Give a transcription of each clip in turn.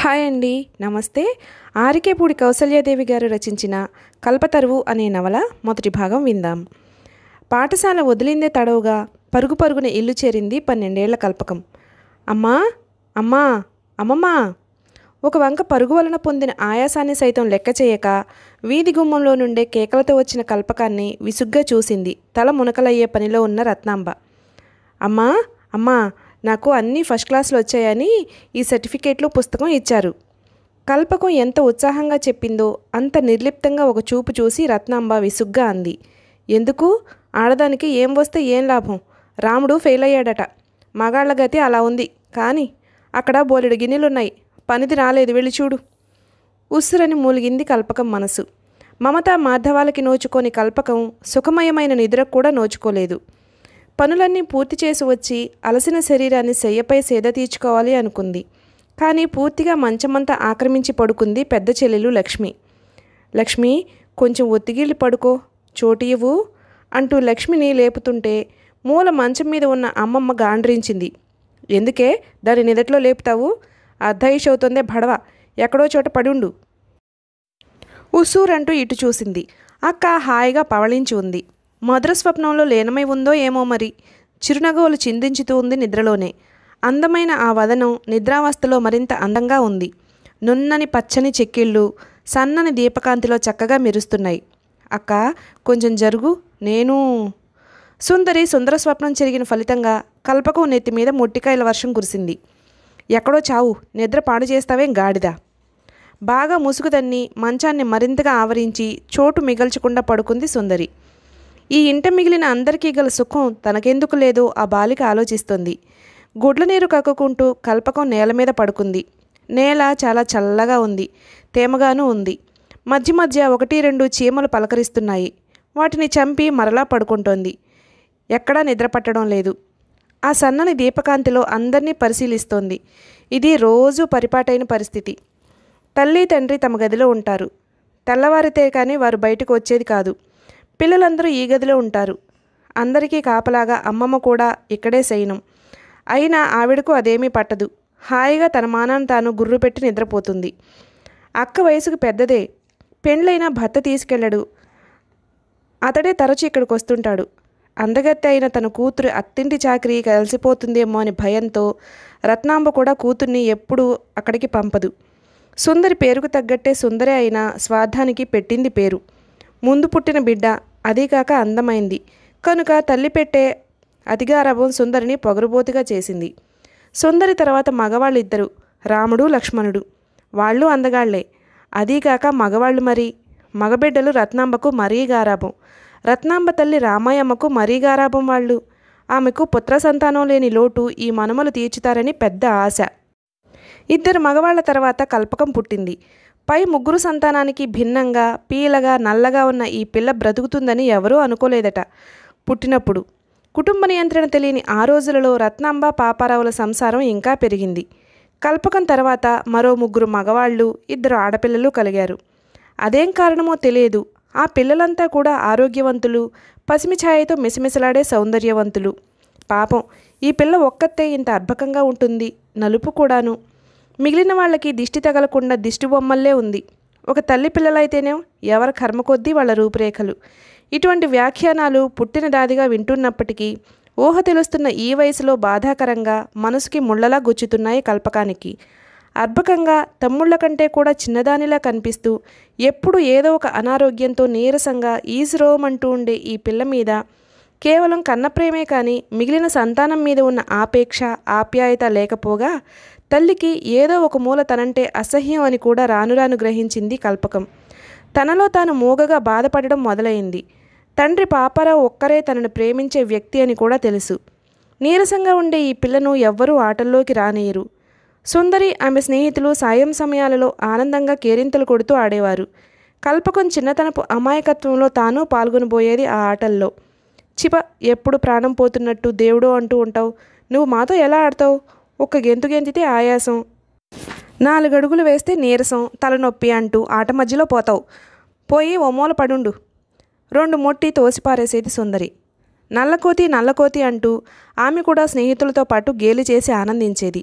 hi అండి నమస్తే ఆరికేపూడి కౌసల్యాదేవి గారు రచించిన కల్పతరువు అనే నవల మొదటి భాగం విందాం పాఠశాల వదిలిందే తడవుగా పరుగు పరుగున ఇల్లు చేరింది పన్నెండేళ్ల కల్పకం అమ్మా అమ్మా అమ్మమ్మా ఒక వంక పరుగు వలన పొందిన ఆయాసాన్ని సైతం లెక్క చేయక వీధి గుమ్మంలో నుండే కేకలతో వచ్చిన కల్పకాన్ని విసుగ్గా చూసింది తల మునకలయ్యే పనిలో ఉన్న రత్నాంబ అమ్మా అమ్మా నాకు అన్నీ ఫస్ట్ క్లాసులు వచ్చాయని ఈ సర్టిఫికేట్లు పుస్తకం ఇచ్చారు కల్పకం ఎంత ఉత్సాహంగా చెప్పిందో అంత నిర్లిప్తంగా ఒక చూపు చూసి రత్నాంబ విసుగ్గా అంది ఎందుకు ఆడదానికి ఏం వస్తే ఏం లాభం రాముడు ఫెయిల్ అయ్యాడట మగాళ్ళ గతి అలా ఉంది కానీ అక్కడ బోలెడు గిన్నెలున్నాయి పనిది రాలేదు వెళ్ళి చూడు ఉస్సురని మూలిగింది కల్పకం మనసు మమత మాధవాలకి నోచుకోని కల్పకం సుఖమయమైన నిద్రకు కూడా నోచుకోలేదు పనులన్నీ పూర్తి చేసి వచ్చి అలసిన శరీరాన్ని శయ్యపై సేద తీర్చుకోవాలి అనుకుంది కానీ పూర్తిగా మంచమంతా ఆక్రమించి పడుకుంది పెద్ద చెల్లెలు లక్ష్మి లక్ష్మి కొంచెం ఒత్తిగిళ్ళు పడుకో ఇవ్వు అంటూ లక్ష్మిని లేపుతుంటే మూల మంచం మీద ఉన్న అమ్మమ్మ గాండ్రించింది ఎందుకే దాని నిదట్లో లేపుతావు అర్ధాయిష్ అవుతుందే భడవ ఎక్కడో చోట పడుండు ఉసూరంటూ ఇటు చూసింది అక్క హాయిగా పవళించి ఉంది మధుర స్వప్నంలో లీనమై ఉందో ఏమో మరి చిరునగవులు చిందించుతూ ఉంది నిద్రలోనే అందమైన ఆ వదనం నిద్రావస్థలో మరింత అందంగా ఉంది నున్నని పచ్చని చెక్కిళ్ళు సన్నని దీపకాంతిలో చక్కగా మెరుస్తున్నాయి అక్క కొంచెం జరుగు నేను సుందరి సుందర స్వప్నం జరిగిన ఫలితంగా కల్పకం నెత్తి మీద మొట్టికాయల వర్షం కురిసింది ఎక్కడో చావు నిద్ర పాడు చేస్తావేం గాడిద బాగా ముసుగుదన్ని మంచాన్ని మరింతగా ఆవరించి చోటు మిగల్చకుండా పడుకుంది సుందరి ఈ ఇంట మిగిలిన అందరికీ గల సుఖం తనకెందుకు లేదో ఆ బాలిక ఆలోచిస్తుంది గుడ్ల నీరు కక్కుకుంటూ కల్పకం నేల మీద పడుకుంది నేల చాలా చల్లగా ఉంది తేమగాను ఉంది మధ్య మధ్య ఒకటి రెండు చీమలు పలకరిస్తున్నాయి వాటిని చంపి మరలా పడుకుంటోంది ఎక్కడా నిద్రపట్టడం లేదు ఆ సన్నని దీపకాంతిలో అందరినీ పరిశీలిస్తోంది ఇది రోజు పరిపాటైన పరిస్థితి తల్లి తండ్రి తమ గదిలో ఉంటారు తెల్లవారితే కానీ వారు బయటకు వచ్చేది కాదు పిల్లలందరూ ఈ గదిలో ఉంటారు అందరికీ కాపలాగా అమ్మమ్మ కూడా ఇక్కడే శయనం అయినా ఆవిడకు అదేమీ పట్టదు హాయిగా తన మానాన్ని తాను గుర్రు పెట్టి నిద్రపోతుంది అక్క వయసుకు పెద్దదే పెండ్లైన భర్త తీసుకెళ్ళడు అతడే తరచు ఇక్కడికి వస్తుంటాడు అందగత్తె అయిన తన కూతురు అత్తింటి చాకరి కలిసిపోతుందేమో అని భయంతో రత్నాంబ కూడా కూతుర్ని ఎప్పుడూ అక్కడికి పంపదు సుందరి పేరుకు తగ్గట్టే సుందరే అయినా స్వార్థానికి పెట్టింది పేరు ముందు పుట్టిన బిడ్డ అదీకాక అందమైంది కనుక తల్లి పెట్టే అతిగారభం సుందరిని పొగరుబోతిగా చేసింది సుందరి తర్వాత మగవాళ్ళిద్దరు రాముడు లక్ష్మణుడు వాళ్ళు అందగాళ్లే అదీకాక మగవాళ్ళు మరి మగబిడ్డలు రత్నాంబకు మరీ గారాభం రత్నాంబ తల్లి రామాయమ్మకు మరీ గారాభం వాళ్ళు ఆమెకు పుత్ర సంతానం లేని లోటు ఈ మనమలు తీర్చుతారని పెద్ద ఆశ ఇద్దరు మగవాళ్ల తర్వాత కల్పకం పుట్టింది పై ముగ్గురు సంతానానికి భిన్నంగా పీలగా నల్లగా ఉన్న ఈ పిల్ల బ్రతుకుతుందని ఎవరూ అనుకోలేదట పుట్టినప్పుడు కుటుంబ నియంత్రణ తెలియని ఆ రోజులలో రత్నాంబ పాపారావుల సంసారం ఇంకా పెరిగింది కల్పకం తర్వాత మరో ముగ్గురు మగవాళ్ళు ఇద్దరు ఆడపిల్లలు కలిగారు అదేం కారణమో తెలియదు ఆ పిల్లలంతా కూడా ఆరోగ్యవంతులు పసిమి ఛాయతో మిసమిసలాడే సౌందర్యవంతులు పాపం ఈ పిల్ల ఒక్కతే ఇంత అర్భకంగా ఉంటుంది నలుపు కూడాను మిగిలిన వాళ్ళకి దిష్టి తగలకుండా దిష్టి బొమ్మల్లే ఉంది ఒక తల్లి పిల్లలైతేనే ఎవరి కర్మ కొద్దీ వాళ్ళ రూపురేఖలు ఇటువంటి వ్యాఖ్యానాలు పుట్టిన దాదిగా వింటున్నప్పటికీ ఊహ తెలుస్తున్న ఈ వయసులో బాధాకరంగా మనసుకి ముళ్ళలా గుచ్చుతున్నాయి కల్పకానికి అర్భకంగా తమ్ముళ్ళ కంటే కూడా చిన్నదానిలా కనిపిస్తూ ఎప్పుడు ఏదో ఒక అనారోగ్యంతో నీరసంగా అంటూ ఉండే ఈ పిల్ల మీద కేవలం కన్నప్రేమే కానీ మిగిలిన సంతానం మీద ఉన్న ఆపేక్ష ఆప్యాయత లేకపోగా తల్లికి ఏదో ఒక మూల తనంటే అసహ్యం అని కూడా రానురాను గ్రహించింది కల్పకం తనలో తాను మూగగా బాధపడడం మొదలైంది తండ్రి పాపారావు ఒక్కరే తనను ప్రేమించే వ్యక్తి అని కూడా తెలుసు నీరసంగా ఉండే ఈ పిల్లను ఎవ్వరూ ఆటల్లోకి రానేయరు సుందరి ఆమె స్నేహితులు సాయం సమయాలలో ఆనందంగా కేరింతలు కొడుతూ ఆడేవారు కల్పకం చిన్నతనపు అమాయకత్వంలో తాను పాల్గొనబోయేది ఆ ఆటల్లో చిప ఎప్పుడు ప్రాణం పోతున్నట్టు దేవుడు అంటూ ఉంటావు నువ్వు మాతో ఎలా ఆడతావు ఒక్క గెంతు గెంతితే ఆయాసం నాలుగడుగులు వేస్తే నీరసం తలనొప్పి అంటూ ఆట మధ్యలో పోతావు పోయి మూల పడుండు రెండు మొట్టి తోసిపారేసేది సుందరి నల్లకోతి నల్లకోతి అంటూ ఆమె కూడా స్నేహితులతో పాటు గేలి చేసి ఆనందించేది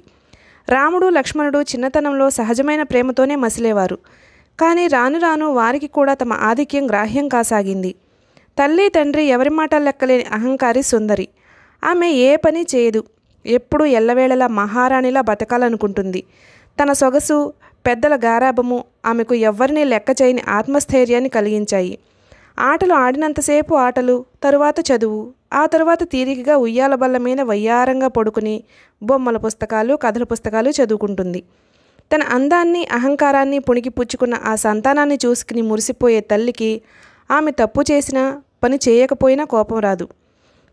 రాముడు లక్ష్మణుడు చిన్నతనంలో సహజమైన ప్రేమతోనే మసిలేవారు కానీ రాను రాను వారికి కూడా తమ ఆధిక్యం గ్రాహ్యం కాసాగింది తల్లి తండ్రి ఎవరి మాట లెక్కలేని అహంకారి సుందరి ఆమె ఏ పని చేయదు ఎప్పుడూ ఎల్లవేళలా మహారాణిలా బతకాలనుకుంటుంది తన సొగసు పెద్దల గారాభము ఆమెకు ఎవ్వరినీ లెక్క చేయని ఆత్మస్థైర్యాన్ని కలిగించాయి ఆటలు ఆడినంతసేపు ఆటలు తరువాత చదువు ఆ తరువాత తీరికగా ఉయ్యాల బల్ల మీద వయ్యారంగా పడుకుని బొమ్మల పుస్తకాలు కథల పుస్తకాలు చదువుకుంటుంది తన అందాన్ని అహంకారాన్ని పుణికిపుచ్చుకున్న ఆ సంతానాన్ని చూసుకుని మురిసిపోయే తల్లికి ఆమె తప్పు చేసినా పని చేయకపోయినా కోపం రాదు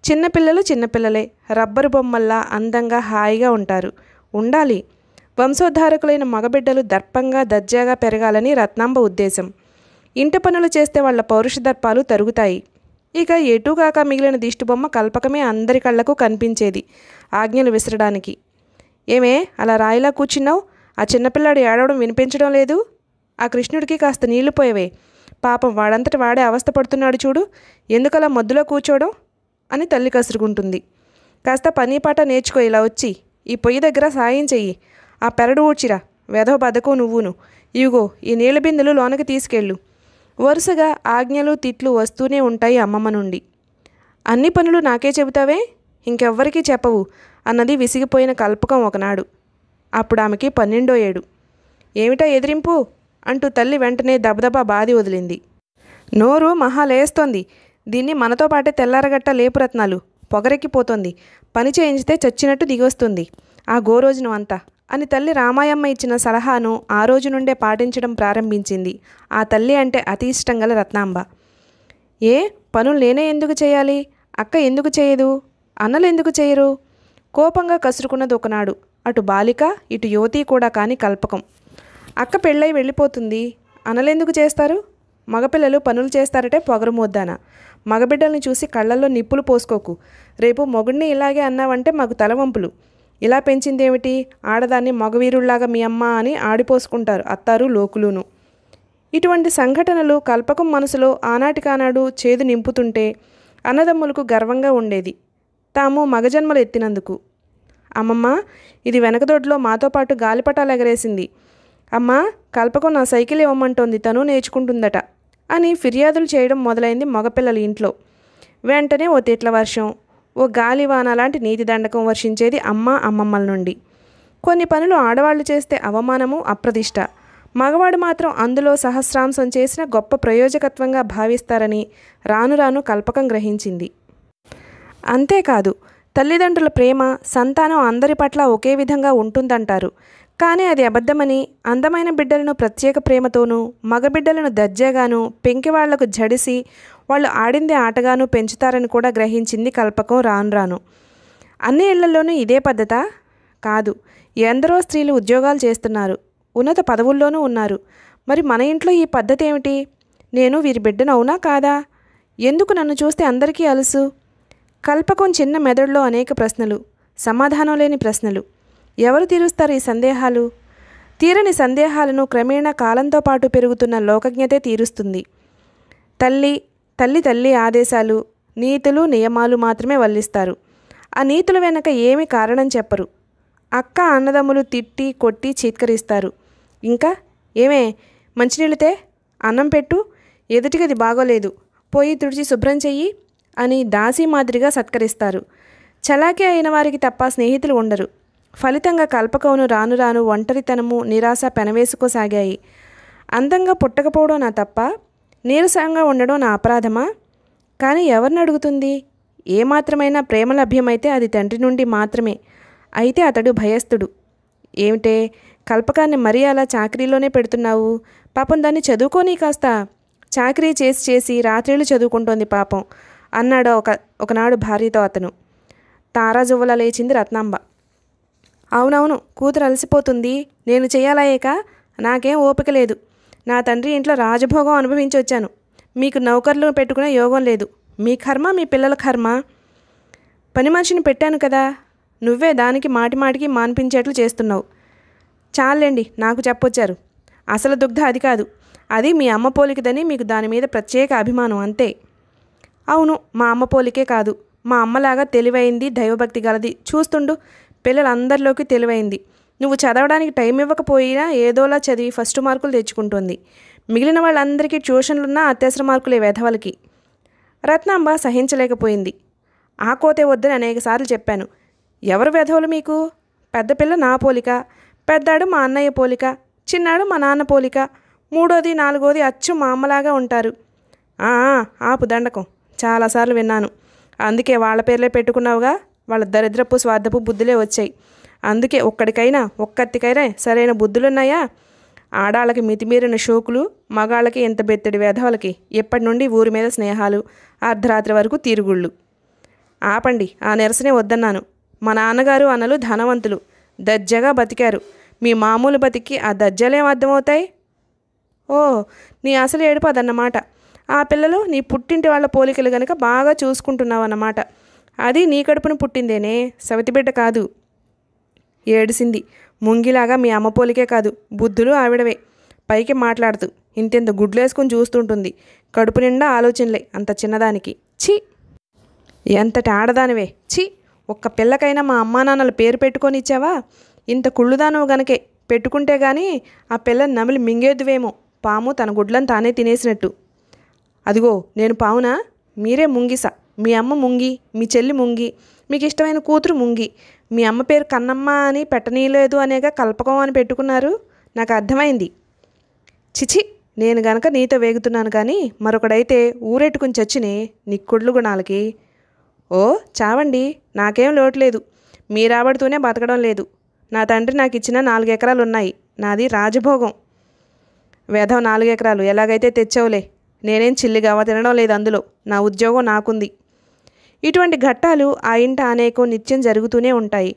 చిన్నపిల్లలు చిన్నపిల్లలే రబ్బరు బొమ్మల్లా అందంగా హాయిగా ఉంటారు ఉండాలి వంశోద్ధారకులైన మగబిడ్డలు దర్పంగా దర్జాగా పెరగాలని రత్నాంబ ఉద్దేశం ఇంటి పనులు చేస్తే వాళ్ళ పౌరుష దర్పాలు తరుగుతాయి ఇక ఎటుగాక మిగిలిన దిష్టిబొమ్మ కల్పకమే అందరి కళ్లకు కనిపించేది ఆజ్ఞలు విసరడానికి ఏమే అలా రాయిలా కూర్చున్నావు ఆ చిన్నపిల్లాడు ఏడవడం వినిపించడం లేదు ఆ కృష్ణుడికి కాస్త నీళ్లు పోయవే పాపం వాడంతటి వాడే అవస్థపడుతున్నాడు చూడు ఎందుకలా మద్దులో కూర్చోవడం అని తల్లి కసురుకుంటుంది కాస్త పని పాట నేర్చుకో ఇలా వచ్చి ఈ పొయ్యి దగ్గర సాయం చెయ్యి ఆ పెరడు ఊడ్చిరా వెధవ బదకో నువ్వును ఇవిగో ఈ నీళ్ళ బిందెలు లోనకి తీసుకెళ్ళు వరుసగా ఆజ్ఞలు తిట్లు వస్తూనే ఉంటాయి అమ్మమ్మ నుండి అన్ని పనులు నాకే చెబుతావే ఇంకెవ్వరికీ చెప్పవు అన్నది విసిగిపోయిన కల్పకం ఒకనాడు అప్పుడు ఆమెకి పన్నెండో ఏడు ఏమిటా ఎదిరింపు అంటూ తల్లి వెంటనే దబదబా బాది వదిలింది నోరు మహా లేస్తోంది దీన్ని మనతో పాటే తెల్లారగట్ట లేపురత్నాలు పొగరెక్కిపోతోంది పని చేయించితే చచ్చినట్టు దిగొస్తుంది ఆ గోరోజును అంతా అని తల్లి రామాయమ్మ ఇచ్చిన సలహాను ఆ రోజు నుండే పాటించడం ప్రారంభించింది ఆ తల్లి అంటే అతి ఇష్టం గల రత్నాంబ ఏ పనులు నేనే ఎందుకు చేయాలి అక్క ఎందుకు చేయదు అన్నలు ఎందుకు చేయరు కోపంగా కసురుకున్నది ఒకనాడు అటు బాలిక ఇటు యువతి కూడా కాని కల్పకం అక్క పెళ్ళై వెళ్ళిపోతుంది అనలెందుకు చేస్తారు మగపిల్లలు పనులు చేస్తారటే పొగరమొద్దానా మగబిడ్డల్ని చూసి కళ్ళల్లో నిప్పులు పోసుకోకు రేపు మొగుడిని ఇలాగే అన్నావంటే మాకు తలవంపులు ఇలా పెంచిందేమిటి ఆడదాన్ని మగవీరుళ్లాగా మీ అమ్మ అని ఆడిపోసుకుంటారు అత్తారు లోకులును ఇటువంటి సంఘటనలు కల్పకం మనసులో ఆనాటికానాడు చేదు నింపుతుంటే అన్నదమ్ములకు గర్వంగా ఉండేది తాము మగజన్మలు ఎత్తినందుకు అమ్మమ్మ ఇది వెనకదొడ్లో మాతో పాటు గాలిపటాలు ఎగరేసింది అమ్మ కల్పకం నా సైకిల్ ఇవ్వమంటోంది తను నేర్చుకుంటుందట అని ఫిర్యాదులు చేయడం మొదలైంది మగపిల్లల ఇంట్లో వెంటనే ఓ తిట్ల వర్షం ఓ గాలివాన లాంటి నీతి దండకం వర్షించేది అమ్మ అమ్మమ్మల నుండి కొన్ని పనులు ఆడవాళ్లు చేస్తే అవమానము అప్రదిష్ట మగవాడు మాత్రం అందులో సహస్రాంశం చేసిన గొప్ప ప్రయోజకత్వంగా భావిస్తారని రాను రాను కల్పకం గ్రహించింది అంతేకాదు తల్లిదండ్రుల ప్రేమ సంతానం అందరి పట్ల ఒకే విధంగా ఉంటుందంటారు కానీ అది అబద్ధమని అందమైన బిడ్డలను ప్రత్యేక ప్రేమతోనూ మగబిడ్డలను దర్జాగాను వాళ్లకు జడిసి వాళ్ళు ఆడిందే ఆటగాను పెంచుతారని కూడా గ్రహించింది కల్పకం రాను రాను అన్ని ఇళ్లలోనూ ఇదే పద్ధత కాదు ఎందరో స్త్రీలు ఉద్యోగాలు చేస్తున్నారు ఉన్నత పదవుల్లోనూ ఉన్నారు మరి మన ఇంట్లో ఈ పద్ధతి ఏమిటి నేను వీరి బిడ్డను అవునా కాదా ఎందుకు నన్ను చూస్తే అందరికీ అలుసు కల్పకం చిన్న మెదడులో అనేక ప్రశ్నలు సమాధానం లేని ప్రశ్నలు ఎవరు తీరుస్తారు ఈ సందేహాలు తీరని సందేహాలను క్రమేణా కాలంతో పాటు పెరుగుతున్న లోకజ్ఞతే తీరుస్తుంది తల్లి తల్లి తల్లి ఆదేశాలు నీతులు నియమాలు మాత్రమే వల్లిస్తారు ఆ నీతుల వెనక ఏమి కారణం చెప్పరు అక్క అన్నదమ్ములు తిట్టి కొట్టి చీత్కరిస్తారు ఇంకా ఏమే మంచినీళ్ళుతే అన్నం పెట్టు ఎదుటికది బాగోలేదు పోయి తుడిచి శుభ్రం చెయ్యి అని దాసి మాదిరిగా సత్కరిస్తారు చలాకీ అయిన వారికి తప్ప స్నేహితులు ఉండరు ఫలితంగా కల్పకవును రాను రాను ఒంటరితనము నిరాశ పెనవేసుకోసాగాయి అందంగా పుట్టకపోవడం నా తప్ప నీరసంగా ఉండడం నా అపరాధమా కానీ ఎవరిని అడుగుతుంది ఏమాత్రమైనా ప్రేమ లభ్యమైతే అది తండ్రి నుండి మాత్రమే అయితే అతడు భయస్థుడు ఏమిటే కల్పకాన్ని మరీ అలా చాకరీలోనే పెడుతున్నావు పాపం దాన్ని చదువుకోని కాస్త చాకరీ చేసి చేసి రాత్రిళ్ళు చదువుకుంటోంది పాపం అన్నాడు ఒక ఒకనాడు భార్యతో అతను తారాజువ్వలా లేచింది రత్నాంబ అవునవును కూతురు అలసిపోతుంది నేను చేయాలయ్యాక నాకేం ఓపిక లేదు నా తండ్రి ఇంట్లో రాజభోగం అనుభవించి వచ్చాను మీకు నౌకర్లు పెట్టుకునే యోగం లేదు మీ కర్మ మీ పిల్లల కర్మ పని మనిషిని పెట్టాను కదా నువ్వే దానికి మాటిమాటికి మాన్పించేట్లు చేస్తున్నావు చాలండి నాకు చెప్పొచ్చారు అసలు దుగ్ధ అది కాదు అది మీ అమ్మ పోలికదని మీకు దాని మీద ప్రత్యేక అభిమానం అంతే అవును మా అమ్మ పోలికే కాదు మా అమ్మలాగా తెలివైంది దైవభక్తి గలది చూస్తుండు పిల్లలందరిలోకి తెలివైంది నువ్వు చదవడానికి టైం ఇవ్వకపోయినా ఏదోలా చదివి ఫస్ట్ మార్కులు తెచ్చుకుంటుంది మిగిలిన వాళ్ళందరికీ ట్యూషన్లున్నా అత్యవసర మార్కులే వెధవలకి రత్నాంబ సహించలేకపోయింది ఆ కోతే వద్దని అనేకసార్లు చెప్పాను ఎవరు వెధవులు మీకు పెద్ద పిల్ల నా పోలిక పెద్దాడు మా అన్నయ్య పోలిక చిన్నాడు మా నాన్న పోలిక మూడోది నాలుగోది అచ్చు మా అమ్మలాగా ఉంటారు ఆపు దండకం చాలాసార్లు విన్నాను అందుకే వాళ్ళ పేర్లే పెట్టుకున్నావుగా వాళ్ళ దరిద్రపు స్వార్థపు బుద్ధులే వచ్చాయి అందుకే ఒక్కడికైనా ఒక్కత్తికైనా సరైన బుద్ధులున్నాయా ఆడాళ్ళకి మితిమీరిన షోకులు మగాళ్ళకి ఎంత బెత్తడి వేధవాళ్ళకి ఎప్పటి నుండి ఊరి మీద స్నేహాలు అర్ధరాత్రి వరకు తీరుగుళ్ళు ఆపండి ఆ నిరసనే వద్దన్నాను మా నాన్నగారు అన్నలు ధనవంతులు దర్జాగా బతికారు మీ మామూలు బతికి ఆ దర్జాలేం అర్థమవుతాయి ఓ నీ అసలు ఏడుపదన్నమాట ఆ పిల్లలు నీ పుట్టింటి వాళ్ళ పోలికలు గనక బాగా చూసుకుంటున్నావన్నమాట అది నీ కడుపున పుట్టిందేనే సవతి బిడ్డ కాదు ఏడిసింది ముంగిలాగా మీ అమ్మ పోలికే కాదు బుద్ధులు ఆవిడవే పైకి మాట్లాడుతూ ఇంతెంత గుడ్లేసుకుని చూస్తుంటుంది కడుపు నిండా ఆలోచనలే అంత చిన్నదానికి ఛీ ఎంతటి ఆడదానివే ఛీ ఒక్క పిల్లకైనా మా అమ్మా నాన్నల పేరు పెట్టుకొని ఇచ్చావా ఇంత కుళ్ళుదానవు గనకే పెట్టుకుంటే కానీ ఆ పిల్లని నమిలి మింగేద్దువేమో పాము తన గుడ్లను తానే తినేసినట్టు అదిగో నేను పావునా మీరే ముంగిసా మీ అమ్మ ముంగి మీ చెల్లి ముంగి మీకు ఇష్టమైన కూతురు ముంగి మీ అమ్మ పేరు కన్నమ్మ అని పెట్టనీయలేదు అనేగా కల్పకం అని పెట్టుకున్నారు నాకు అర్థమైంది చిచి నేను గనక నీతో వేగుతున్నాను కానీ మరొకడైతే ఊరెట్టుకుని చచ్చిని నీ కుళ్ళు గుణాలకి ఓ చావండి నాకేం లోటు లేదు మీ రాబడుతూనే బతకడం లేదు నా తండ్రి నాకు ఇచ్చిన నాలుగు ఎకరాలు ఉన్నాయి నాది రాజభోగం వేధం నాలుగు ఎకరాలు ఎలాగైతే తెచ్చావులే నేనేం చిల్లిగా తినడం లేదు అందులో నా ఉద్యోగం నాకుంది ఇటువంటి ఘట్టాలు ఆ ఇంట అనేకం నిత్యం జరుగుతూనే ఉంటాయి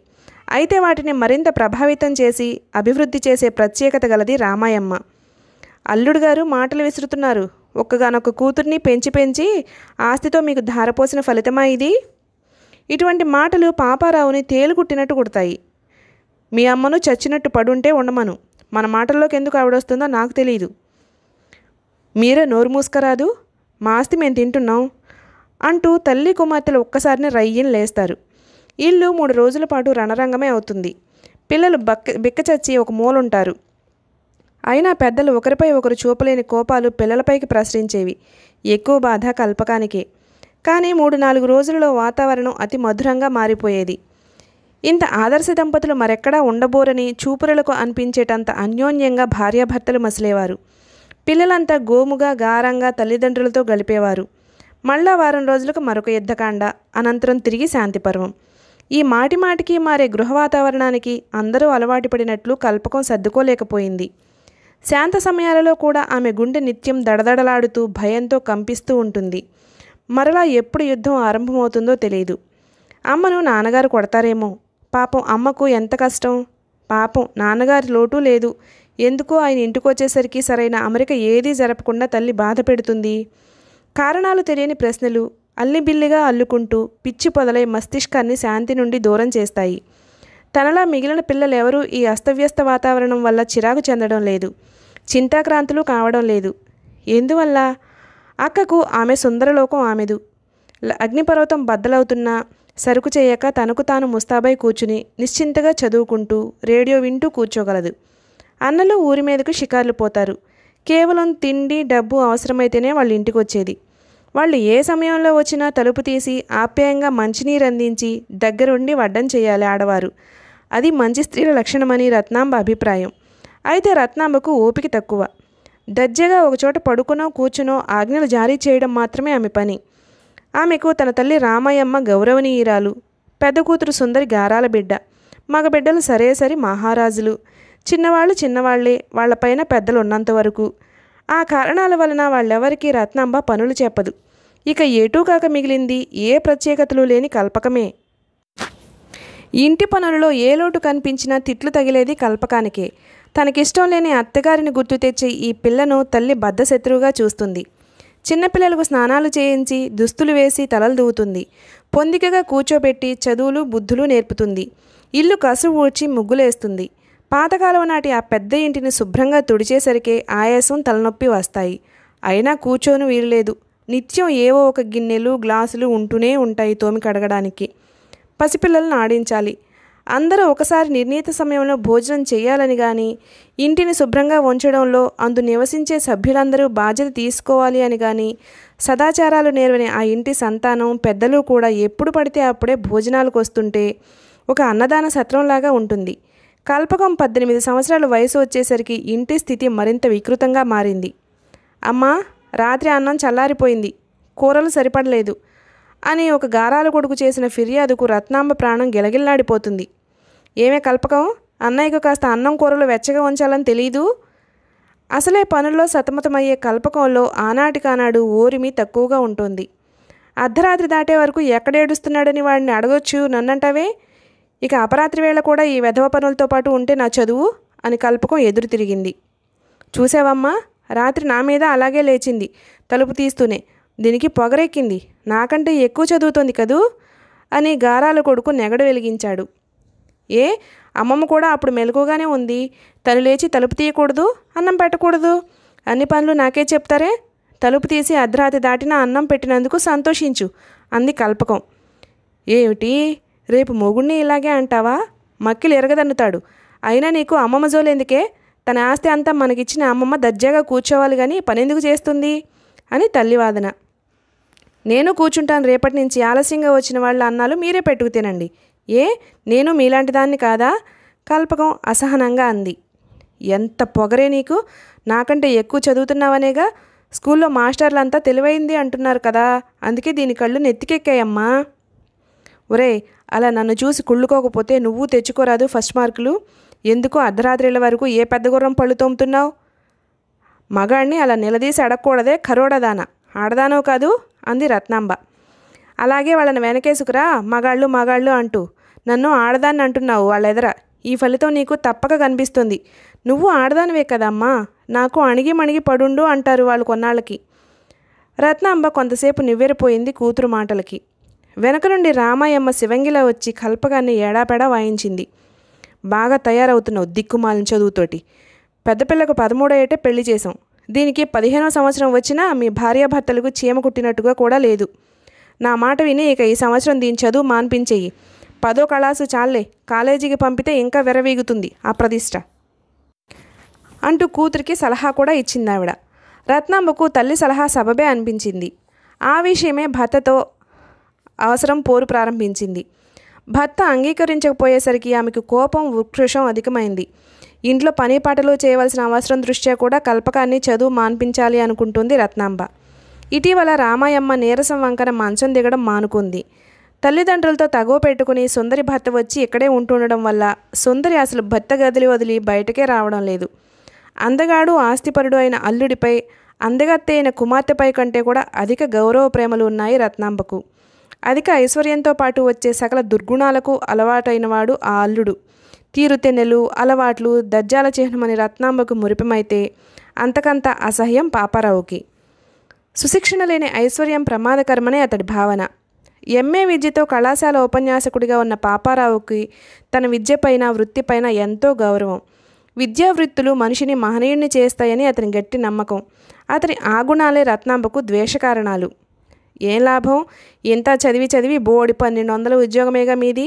అయితే వాటిని మరింత ప్రభావితం చేసి అభివృద్ధి చేసే ప్రత్యేకత గలది రామాయమ్మ అల్లుడు గారు మాటలు విసురుతున్నారు ఒక్కగానొక్క కూతుర్ని పెంచి పెంచి ఆస్తితో మీకు ధారపోసిన ఫలితమా ఇది ఇటువంటి మాటలు పాపారావుని కుట్టినట్టు కొడతాయి మీ అమ్మను చచ్చినట్టు పడుంటే ఉండమను మన మాటల్లోకి ఎందుకు ఆవిడొస్తుందో నాకు తెలియదు మీరే నోరు మూసుకరాదు మా ఆస్తి మేము తింటున్నాం అంటూ తల్లి కుమార్తెలు ఒక్కసారిని రయ్యని లేస్తారు ఇల్లు మూడు రోజుల పాటు రణరంగమే అవుతుంది పిల్లలు బక్క బిక్కచచ్చి ఒక మూలుంటారు అయినా పెద్దలు ఒకరిపై ఒకరు చూపలేని కోపాలు పిల్లలపైకి ప్రసరించేవి ఎక్కువ బాధ కల్పకానికే కానీ మూడు నాలుగు రోజులలో వాతావరణం అతి మధురంగా మారిపోయేది ఇంత ఆదర్శ దంపతులు మరెక్కడా ఉండబోరని చూపురలకు అనిపించేటంత అన్యోన్యంగా భార్యాభర్తలు మసిలేవారు పిల్లలంతా గోముగా గారంగా తల్లిదండ్రులతో గలిపేవారు మళ్ళా వారం రోజులకు మరొక యుద్ధకాండ అనంతరం తిరిగి శాంతి పర్వం ఈ మాటి మాటికి మారే గృహ వాతావరణానికి అందరూ అలవాటు పడినట్లు కల్పకం సర్దుకోలేకపోయింది శాంత సమయాలలో కూడా ఆమె గుండె నిత్యం దడదడలాడుతూ భయంతో కంపిస్తూ ఉంటుంది మరలా ఎప్పుడు యుద్ధం ఆరంభమవుతుందో తెలియదు అమ్మను నాన్నగారు కొడతారేమో పాపం అమ్మకు ఎంత కష్టం పాపం నాన్నగారి లోటు లేదు ఎందుకో ఆయన ఇంటికొచ్చేసరికి సరైన అమరిక ఏదీ జరపకుండా తల్లి బాధ పెడుతుంది కారణాలు తెలియని ప్రశ్నలు అల్లిబిల్లిగా అల్లుకుంటూ పిచ్చి పొదలై మస్తిష్కాన్ని శాంతి నుండి దూరం చేస్తాయి తనలా మిగిలిన పిల్లలెవరూ ఈ అస్తవ్యస్త వాతావరణం వల్ల చిరాకు చెందడం లేదు చింతాక్రాంతులు కావడం లేదు ఎందువల్ల అక్కకు ఆమె సుందరలోకం ఆమెదు అగ్నిపర్వతం బద్దలవుతున్నా సరుకు చేయక తనకు తాను ముస్తాబై కూర్చుని నిశ్చింతగా చదువుకుంటూ రేడియో వింటూ కూర్చోగలదు అన్నలు ఊరి మీదకు షికార్లు పోతారు కేవలం తిండి డబ్బు అవసరమైతేనే వాళ్ళ ఇంటికి వచ్చేది వాళ్ళు ఏ సమయంలో వచ్చినా తలుపు తీసి ఆప్యాయంగా మంచినీరు అందించి దగ్గరుండి వడ్డం చేయాలి ఆడవారు అది మంచి స్త్రీల లక్షణమని రత్నాంబ అభిప్రాయం అయితే రత్నాంబకు ఓపిక తక్కువ దర్జాగా ఒకచోట పడుకునో కూర్చునో ఆజ్ఞలు జారీ చేయడం మాత్రమే ఆమె పని ఆమెకు తన తల్లి రామయ్యమ్మ గౌరవనీయురాలు పెద్ద కూతురు సుందరి గారాల బిడ్డ మగబిడ్డలు సరే సరి మహారాజులు చిన్నవాళ్ళు చిన్నవాళ్లే వాళ్లపైన పెద్దలు ఉన్నంత వరకు ఆ కారణాల వలన వాళ్ళెవరికీ రత్నాంబ పనులు చెప్పదు ఇక ఏటూ కాక మిగిలింది ఏ ప్రత్యేకతలు లేని కల్పకమే ఇంటి పనులలో ఏ లోటు కనిపించినా తిట్లు తగిలేది కల్పకానికే తనకిష్టం లేని అత్తగారిని గుర్తు తెచ్చే ఈ పిల్లను తల్లి బద్ధశత్రువుగా చూస్తుంది చిన్నపిల్లలకు స్నానాలు చేయించి దుస్తులు వేసి తలలు దూవుతుంది పొందికగా కూర్చోబెట్టి చదువులు బుద్ధులు నేర్పుతుంది ఇల్లు కసు ఊడ్చి ముగ్గులేస్తుంది పాతకాలం నాటి ఆ పెద్ద ఇంటిని శుభ్రంగా తుడిచేసరికే ఆయాసం తలనొప్పి వస్తాయి అయినా కూర్చోను వీలులేదు నిత్యం ఏవో ఒక గిన్నెలు గ్లాసులు ఉంటూనే ఉంటాయి తోమి కడగడానికి పసిపిల్లలను ఆడించాలి అందరూ ఒకసారి నిర్ణీత సమయంలో భోజనం చేయాలని కానీ ఇంటిని శుభ్రంగా ఉంచడంలో అందు నివసించే సభ్యులందరూ బాధ్యత తీసుకోవాలి అని కానీ సదాచారాలు నేర్వని ఆ ఇంటి సంతానం పెద్దలు కూడా ఎప్పుడు పడితే అప్పుడే భోజనాలకు వస్తుంటే ఒక అన్నదాన సత్రంలాగా ఉంటుంది కల్పకం పద్దెనిమిది సంవత్సరాల వయసు వచ్చేసరికి ఇంటి స్థితి మరింత వికృతంగా మారింది అమ్మా రాత్రి అన్నం చల్లారిపోయింది కూరలు సరిపడలేదు అని ఒక గారాల కొడుకు చేసిన ఫిర్యాదుకు రత్నాంబ ప్రాణం గిలగిల్లాడిపోతుంది ఏమే కల్పకం అన్నయ్యకు కాస్త అన్నం కూరలు వెచ్చగా ఉంచాలని తెలీదు అసలే పనుల్లో సతమతమయ్యే కల్పకంలో ఆనాటికానాడు ఓరిమి తక్కువగా ఉంటుంది అర్ధరాత్రి దాటే వరకు ఎక్కడేడుస్తున్నాడని వాడిని అడగొచ్చు నన్నంటావే ఇక అపరాత్రి వేళ కూడా ఈ వెధవ పనులతో పాటు ఉంటే నా చదువు అని కల్పకం ఎదురు తిరిగింది చూసావమ్మా రాత్రి నా మీద అలాగే లేచింది తలుపు తీస్తూనే దీనికి పొగరెక్కింది నాకంటే ఎక్కువ చదువుతోంది కదూ అని గారాల కొడుకు నెగడు వెలిగించాడు ఏ అమ్మమ్మ కూడా అప్పుడు మెలకుగానే ఉంది తను లేచి తలుపు తీయకూడదు అన్నం పెట్టకూడదు అన్ని పనులు నాకే చెప్తారే తలుపు తీసి అర్ధరాత్రి దాటిన అన్నం పెట్టినందుకు సంతోషించు అంది కల్పకం ఏమిటి రేపు మొగుణ్ణి ఇలాగే అంటావా మక్కిలు ఎరగదన్నుతాడు అయినా నీకు అమ్మమ్మ జోలేందుకే తన ఆస్తి అంతా మనకిచ్చిన అమ్మమ్మ దర్జాగా కూర్చోవాలి కానీ పనెందుకు చేస్తుంది అని తల్లి వాదన నేను కూర్చుంటాను రేపటి నుంచి ఆలస్యంగా వచ్చిన వాళ్ళ అన్నాలు మీరే పెట్టుకు తినండి ఏ నేను మీలాంటి దాన్ని కాదా కల్పకం అసహనంగా అంది ఎంత పొగరే నీకు నాకంటే ఎక్కువ చదువుతున్నావనేగా స్కూల్లో మాస్టర్లంతా తెలివైంది అంటున్నారు కదా అందుకే దీని కళ్ళు నెత్తికెక్కాయమ్మా ఒరే అలా నన్ను చూసి కుళ్ళుకోకపోతే నువ్వు తెచ్చుకోరాదు ఫస్ట్ మార్కులు ఎందుకు అర్ధరాత్రిల వరకు ఏ పెద్ద గుర్రం పళ్ళు తోముతున్నావు మగాడిని అలా నిలదీసి అడగకూడదే కరోడదాన ఆడదానో కాదు అంది రత్నాంబ అలాగే వాళ్ళని వెనకేసుకురా మగాళ్ళు మగాళ్ళు అంటూ నన్ను ఆడదాన్ని అంటున్నావు వాళ్ళ ఎదర ఈ ఫలితం నీకు తప్పక కనిపిస్తుంది నువ్వు ఆడదానివే కదమ్మా నాకు అణిగి మణిగి పడుండు అంటారు వాళ్ళు కొన్నాళ్ళకి రత్నాంబ కొంతసేపు నివ్వెరిపోయింది కూతురు మాటలకి వెనక నుండి రామాయమ్మ శివంగిలా వచ్చి కల్పగాన్ని ఏడాపెడా వాయించింది బాగా తయారవుతున్నావు దిక్కుమాలిన చదువుతోటి పెద్ద పిల్లకు పదమూడో ఏటే పెళ్లి చేశాం దీనికి పదిహేనో సంవత్సరం వచ్చినా మీ భార్యాభర్తలకు చీమ కుట్టినట్టుగా కూడా లేదు నా మాట విని ఇక ఈ సంవత్సరం దీని చదువు మాన్పించేయి పదో కళాసు చాలే కాలేజీకి పంపితే ఇంకా విరవీగుతుంది ఆ ప్రతిష్ట అంటూ కూతురికి సలహా కూడా ఇచ్చింది ఆవిడ రత్నాంబకు తల్లి సలహా సబబే అనిపించింది ఆ విషయమే భర్తతో అవసరం పోరు ప్రారంభించింది భర్త అంగీకరించకపోయేసరికి ఆమెకు కోపం ఉత్కృషం అధికమైంది ఇంట్లో పని పాటలు చేయవలసిన అవసరం దృష్ట్యా కూడా కల్పకాన్ని చదువు మాన్పించాలి అనుకుంటుంది రత్నాంబ ఇటీవల రామాయమ్మ నీరసం వంకన మంచం దిగడం మానుకుంది తల్లిదండ్రులతో తగువ పెట్టుకుని సుందరి భర్త వచ్చి ఇక్కడే ఉంటుండడం వల్ల సుందరి అసలు భర్త గదిలి వదిలి బయటకే రావడం లేదు అందగాడు ఆస్తిపరుడు అయిన అల్లుడిపై అందగత్తె అయిన కుమార్తెపై కంటే కూడా అధిక గౌరవ ప్రేమలు ఉన్నాయి రత్నాంబకు అధిక ఐశ్వర్యంతో పాటు వచ్చే సకల దుర్గుణాలకు అలవాటైనవాడు ఆ అల్లుడు తీరుతెనెలు అలవాట్లు దర్జాల చిహ్నమని రత్నాంబకు మురిపమైతే అంతకంత అసహ్యం పాపారావుకి సుశిక్షణ లేని ఐశ్వర్యం ప్రమాదకరమనే అతడి భావన ఎంఏ విద్యతో కళాశాల ఉపన్యాసకుడిగా ఉన్న పాపారావుకి తన విద్యపైన వృత్తిపైన ఎంతో గౌరవం విద్యా వృత్తులు మనిషిని మహనీయుణ్ణి చేస్తాయని అతని గట్టి నమ్మకం అతని ఆగుణాలే రత్నాంబకు ద్వేషకారణాలు ఏం లాభం ఇంత చదివి చదివి బోడి పన్నెండు వందల ఉద్యోగమేగా మీది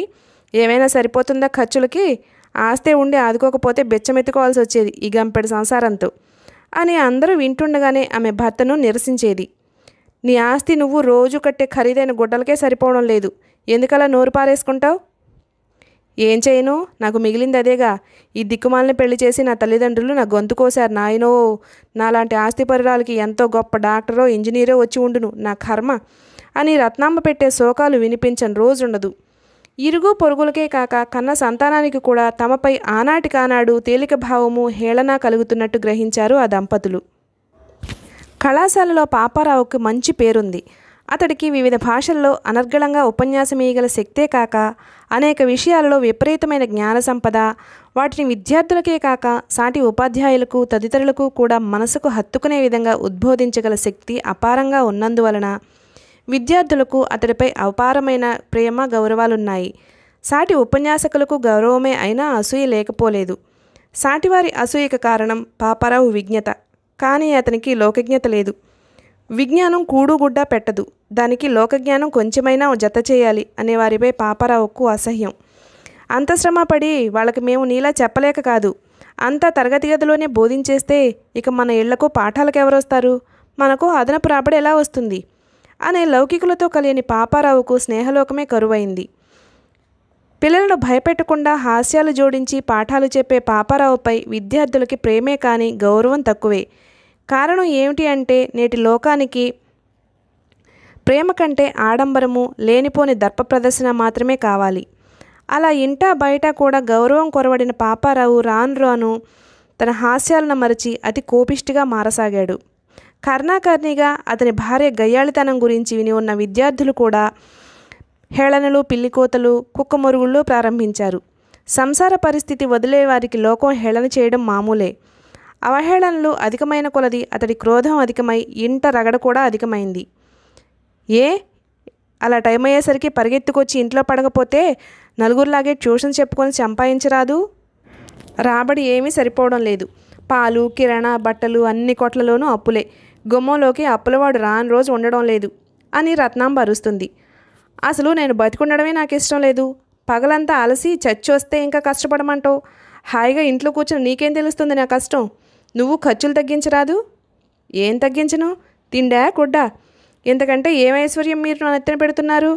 ఏమైనా సరిపోతుందా ఖర్చులకి ఆస్తే ఉండి ఆదుకోకపోతే బెచ్చమెత్తుకోవాల్సి వచ్చేది ఈ గంపెడి సంసారంతో అని అందరూ వింటుండగానే ఆమె భర్తను నిరసించేది నీ ఆస్తి నువ్వు రోజు కట్టే ఖరీదైన గుడ్డలకే సరిపోవడం లేదు ఎందుకలా నోరు పారేసుకుంటావు ఏం చేయను నాకు మిగిలింది అదేగా ఈ దిక్కుమాలని పెళ్లి చేసి నా తల్లిదండ్రులు నా గొంతు కోశారు నాయనో నాలాంటి ఆస్తి పరిరాలకి ఎంతో గొప్ప డాక్టరో ఇంజనీరో వచ్చి ఉండును నా కర్మ అని రత్నాంబ పెట్టే శోకాలు వినిపించని రోజుండదు ఇరుగు పొరుగులకే కాక కన్న సంతానానికి కూడా తమపై ఆనాటి కానాడు తేలిక భావము హేళన కలుగుతున్నట్టు గ్రహించారు ఆ దంపతులు కళాశాలలో పాపారావుకి మంచి పేరుంది అతడికి వివిధ భాషల్లో అనర్గళంగా ఉపన్యాసమీయగల శక్తే కాక అనేక విషయాలలో విపరీతమైన జ్ఞాన సంపద వాటిని విద్యార్థులకే కాక సాటి ఉపాధ్యాయులకు తదితరులకు కూడా మనసుకు హత్తుకునే విధంగా ఉద్బోధించగల శక్తి అపారంగా ఉన్నందువలన విద్యార్థులకు అతడిపై అపారమైన ప్రేమ గౌరవాలున్నాయి సాటి ఉపన్యాసకులకు గౌరవమే అయినా అసూయ లేకపోలేదు సాటివారి అసూయకు కారణం పాపారావు విజ్ఞత కానీ అతనికి లోకజ్ఞత లేదు విజ్ఞానం కూడుగుడ్డ పెట్టదు దానికి లోకజ్ఞానం కొంచెమైనా జత చేయాలి అనే వారిపై పాపారావుకు అసహ్యం అంత శ్రమ పడి వాళ్ళకి మేము నీలా చెప్పలేక కాదు అంత తరగతి గదిలోనే బోధించేస్తే ఇక మన ఇళ్లకు పాఠాలకు ఎవరొస్తారు మనకు అదనపు రాబడి ఎలా వస్తుంది అనే లౌకికులతో కలియని పాపారావుకు స్నేహలోకమే కరువైంది పిల్లలను భయపెట్టకుండా హాస్యాలు జోడించి పాఠాలు చెప్పే పాపారావుపై విద్యార్థులకి ప్రేమే కానీ గౌరవం తక్కువే కారణం ఏమిటి అంటే నేటి లోకానికి ప్రేమ కంటే ఆడంబరము లేనిపోని దర్ప ప్రదర్శన మాత్రమే కావాలి అలా ఇంటా బయట కూడా గౌరవం కొరవడిన పాపారావు రాను రాను తన హాస్యాలను మరచి అతి కోపిష్టిగా మారసాగాడు కర్ణాకర్ణిగా అతని భార్య గయ్యాళితనం గురించి విని ఉన్న విద్యార్థులు కూడా హేళనలు పిల్లికోతలు మురుగుళ్ళు ప్రారంభించారు సంసార పరిస్థితి వదిలే వారికి లోకం హేళన చేయడం మామూలే అవహేళనలు అధికమైన కొలది అతడి క్రోధం అధికమై ఇంట రగడ కూడా అధికమైంది ఏ అలా టైం అయ్యేసరికి పరిగెత్తుకొచ్చి ఇంట్లో పడకపోతే నలుగురిలాగే ట్యూషన్ చెప్పుకొని సంపాదించరాదు రాబడి ఏమీ సరిపోవడం లేదు పాలు కిరాణా బట్టలు అన్ని కొట్లలోనూ అప్పులే గుమ్మంలోకి అప్పులవాడు రాని రోజు ఉండడం లేదు అని రత్నాం భరుస్తుంది అసలు నేను బతికుండడమే నాకు ఇష్టం లేదు పగలంతా అలసి చచ్చొస్తే ఇంకా కష్టపడమంటావు హాయిగా ఇంట్లో కూర్చొని నీకేం తెలుస్తుంది నా కష్టం నువ్వు ఖర్చులు తగ్గించరాదు ఏం తగ్గించను తిండా కొడ్డా ఇంతకంటే ఏం ఐశ్వర్యం మీరు నా నెత్తిన పెడుతున్నారు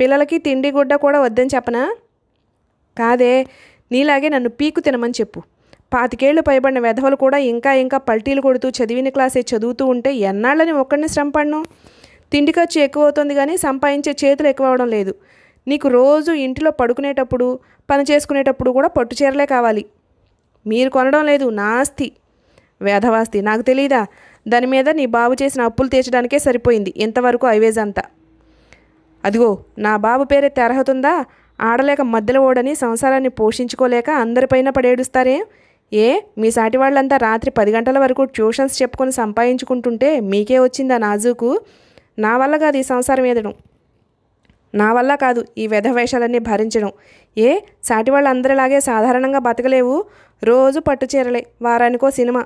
పిల్లలకి తిండి గుడ్డ కూడా వద్దని చెప్పనా కాదే నీలాగే నన్ను పీకు తినమని చెప్పు పాతికేళ్లు పైబడిన వెధవలు కూడా ఇంకా ఇంకా పల్టీలు కొడుతూ చదివిన క్లాసే చదువుతూ ఉంటే ఎన్నాళ్ళని ఒక్కడిని శ్రమపడను తిండి ఖర్చు ఎక్కువ అవుతుంది కానీ సంపాదించే చేతులు ఎక్కువ అవడం లేదు నీకు రోజు ఇంటిలో పడుకునేటప్పుడు పని చేసుకునేటప్పుడు కూడా పట్టు చీరలే కావాలి మీరు కొనడం లేదు నాస్తి వేధవాస్తి నాకు తెలీదా దాని మీద నీ బాబు చేసిన అప్పులు తీర్చడానికే సరిపోయింది ఇంతవరకు ఐవేజ్ అంతా అదిగో నా బాబు పేరే తెరహతుందా ఆడలేక మధ్యలో ఓడని సంసారాన్ని పోషించుకోలేక అందరిపైన పడేడుస్తారే ఏ మీ సాటి వాళ్ళంతా రాత్రి పది గంటల వరకు ట్యూషన్స్ చెప్పుకొని సంపాదించుకుంటుంటే మీకే వచ్చిందా నాజుకు నా వల్ల కాదు ఈ సంసారం ఏదడం నా వల్ల కాదు ఈ వేషాలన్నీ భరించడం ఏ సాటి వాళ్ళందరిలాగే సాధారణంగా బతకలేవు రోజు పట్టుచీరలే వారానికో సినిమా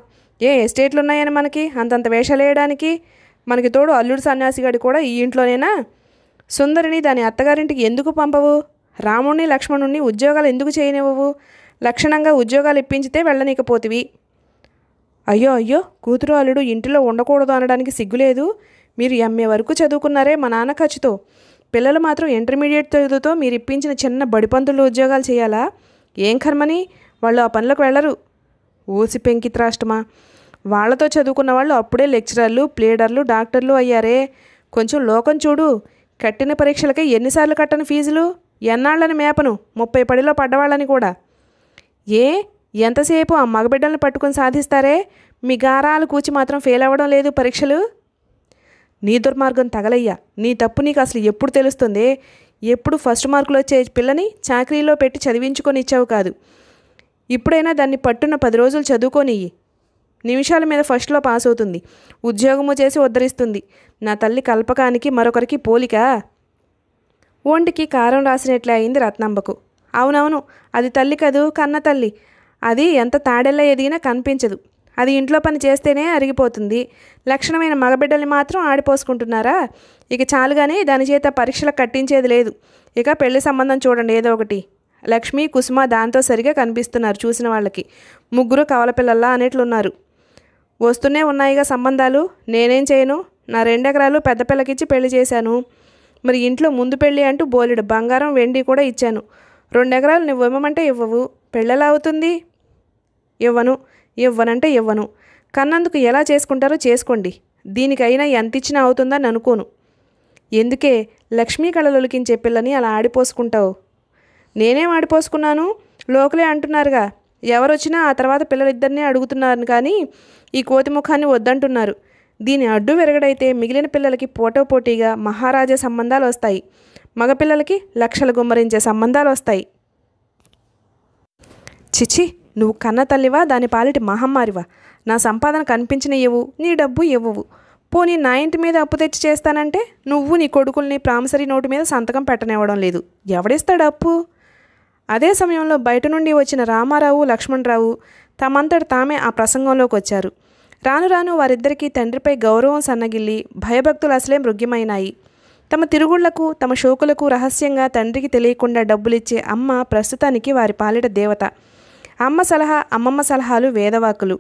ఏ ఎస్టేట్లు ఉన్నాయని మనకి అంతంత వేషాలు వేయడానికి మనకి తోడు అల్లుడు సన్యాసి గడి కూడా ఈ ఇంట్లోనేనా సుందరిని దాని అత్తగారింటికి ఎందుకు పంపవు రాముణ్ణి లక్ష్మణుణ్ణి ఉద్యోగాలు ఎందుకు చేయనివ్వవు లక్షణంగా ఉద్యోగాలు ఇప్పించితే వెళ్ళనీకపోతివి అయ్యో అయ్యో కూతురు అల్లుడు ఇంటిలో ఉండకూడదు అనడానికి సిగ్గులేదు మీరు ఎంఏ వరకు చదువుకున్నారే మా నాన్న ఖర్చుతో పిల్లలు మాత్రం ఇంటర్మీడియట్ చదువుతో మీరు ఇప్పించిన చిన్న బడిపంతులు ఉద్యోగాలు చేయాలా ఏం కర్మని వాళ్ళు ఆ పనులకు వెళ్ళరు ఓసి పెంకిత్రాష్టమా వాళ్లతో చదువుకున్న వాళ్ళు అప్పుడే లెక్చరర్లు ప్లేడర్లు డాక్టర్లు అయ్యారే కొంచెం లోకం చూడు కట్టిన పరీక్షలకే ఎన్నిసార్లు కట్టని ఫీజులు ఎన్నాళ్ళని మేపను ముప్పై పడిలో పడ్డవాళ్ళని కూడా ఏ ఎంతసేపు ఆ మగబిడ్డలను పట్టుకొని సాధిస్తారే మీ గారాలు కూచి మాత్రం ఫెయిల్ అవ్వడం లేదు పరీక్షలు నీ దుర్మార్గం తగలయ్యా నీ తప్పు నీకు అసలు ఎప్పుడు తెలుస్తుంది ఎప్పుడు ఫస్ట్ మార్కులు వచ్చే పిల్లని చాకరీలో పెట్టి చదివించుకొని ఇచ్చావు కాదు ఇప్పుడైనా దాన్ని పట్టున పది రోజులు చదువుకోనియ్యి నిమిషాల మీద ఫస్ట్లో పాస్ అవుతుంది ఉద్యోగము చేసి ఉద్ధరిస్తుంది నా తల్లి కల్పకానికి మరొకరికి పోలిక ఒంటికి కారం రాసినట్లే అయింది రత్నంబకు అవునవును అది తల్లి కదూ కన్న తల్లి అది ఎంత తాడెల్ల ఎదిగినా కనిపించదు అది ఇంట్లో పని చేస్తేనే అరిగిపోతుంది లక్షణమైన మగబిడ్డల్ని మాత్రం ఆడిపోసుకుంటున్నారా ఇక చాలుగానే దాని చేత పరీక్షలకు కట్టించేది లేదు ఇక పెళ్లి సంబంధం చూడండి ఏదో ఒకటి లక్ష్మి కుసుమ దాంతో సరిగా కనిపిస్తున్నారు చూసిన వాళ్ళకి ముగ్గురు కవల పిల్లల్లా అనేట్లున్నారు వస్తూనే ఉన్నాయిగా సంబంధాలు నేనేం చేయను నా రెండెకరాలు పెద్ద పిల్లకిచ్చి పెళ్లి చేశాను మరి ఇంట్లో ముందు పెళ్ళి అంటూ బోలెడు బంగారం వెండి కూడా ఇచ్చాను రెండెకరాలు నువ్వు ఇవ్వమంటే ఇవ్వవు పెళ్ళెలా అవుతుంది ఇవ్వను ఇవ్వనంటే ఇవ్వను కన్నందుకు ఎలా చేసుకుంటారో చేసుకోండి దీనికైనా ఎంత ఇచ్చినా అవుతుందని అనుకోను ఎందుకే లక్ష్మీ కళలు ఒలికించే పిల్లని అలా ఆడిపోసుకుంటావు నేనే వాడిపోసుకున్నాను లోకలే అంటున్నారుగా ఎవరొచ్చినా ఆ తర్వాత పిల్లలిద్దరినీ అడుగుతున్నారు కానీ ఈ కోతి ముఖాన్ని వద్దంటున్నారు దీని అడ్డు విరగడైతే మిగిలిన పిల్లలకి పోటీగా మహారాజా సంబంధాలు వస్తాయి మగపిల్లలకి లక్షలు గుమ్మరించే సంబంధాలు వస్తాయి చిచి నువ్వు కన్న తల్లివా దాని పాలిటి మహమ్మారివా నా సంపాదన కనిపించిన ఇవ్వు నీ డబ్బు ఇవ్వవు పోనీ నా ఇంటి మీద అప్పు తెచ్చి చేస్తానంటే నువ్వు నీ కొడుకుల్ని ప్రామిసరీ నోటు మీద సంతకం పెట్టనివ్వడం లేదు ఎవడిస్తాడు అప్పు అదే సమయంలో బయట నుండి వచ్చిన రామారావు లక్ష్మణరావు తమంతట తామే ఆ ప్రసంగంలోకి వచ్చారు రాను రాను వారిద్దరికీ తండ్రిపై గౌరవం సన్నగిల్లి భయభక్తులు అసలే మృగ్యమైనాయి తమ తిరుగుళ్లకు తమ శోకులకు రహస్యంగా తండ్రికి తెలియకుండా డబ్బులిచ్చే అమ్మ ప్రస్తుతానికి వారి పాలిట దేవత అమ్మ సలహా అమ్మమ్మ సలహాలు వేదవాకులు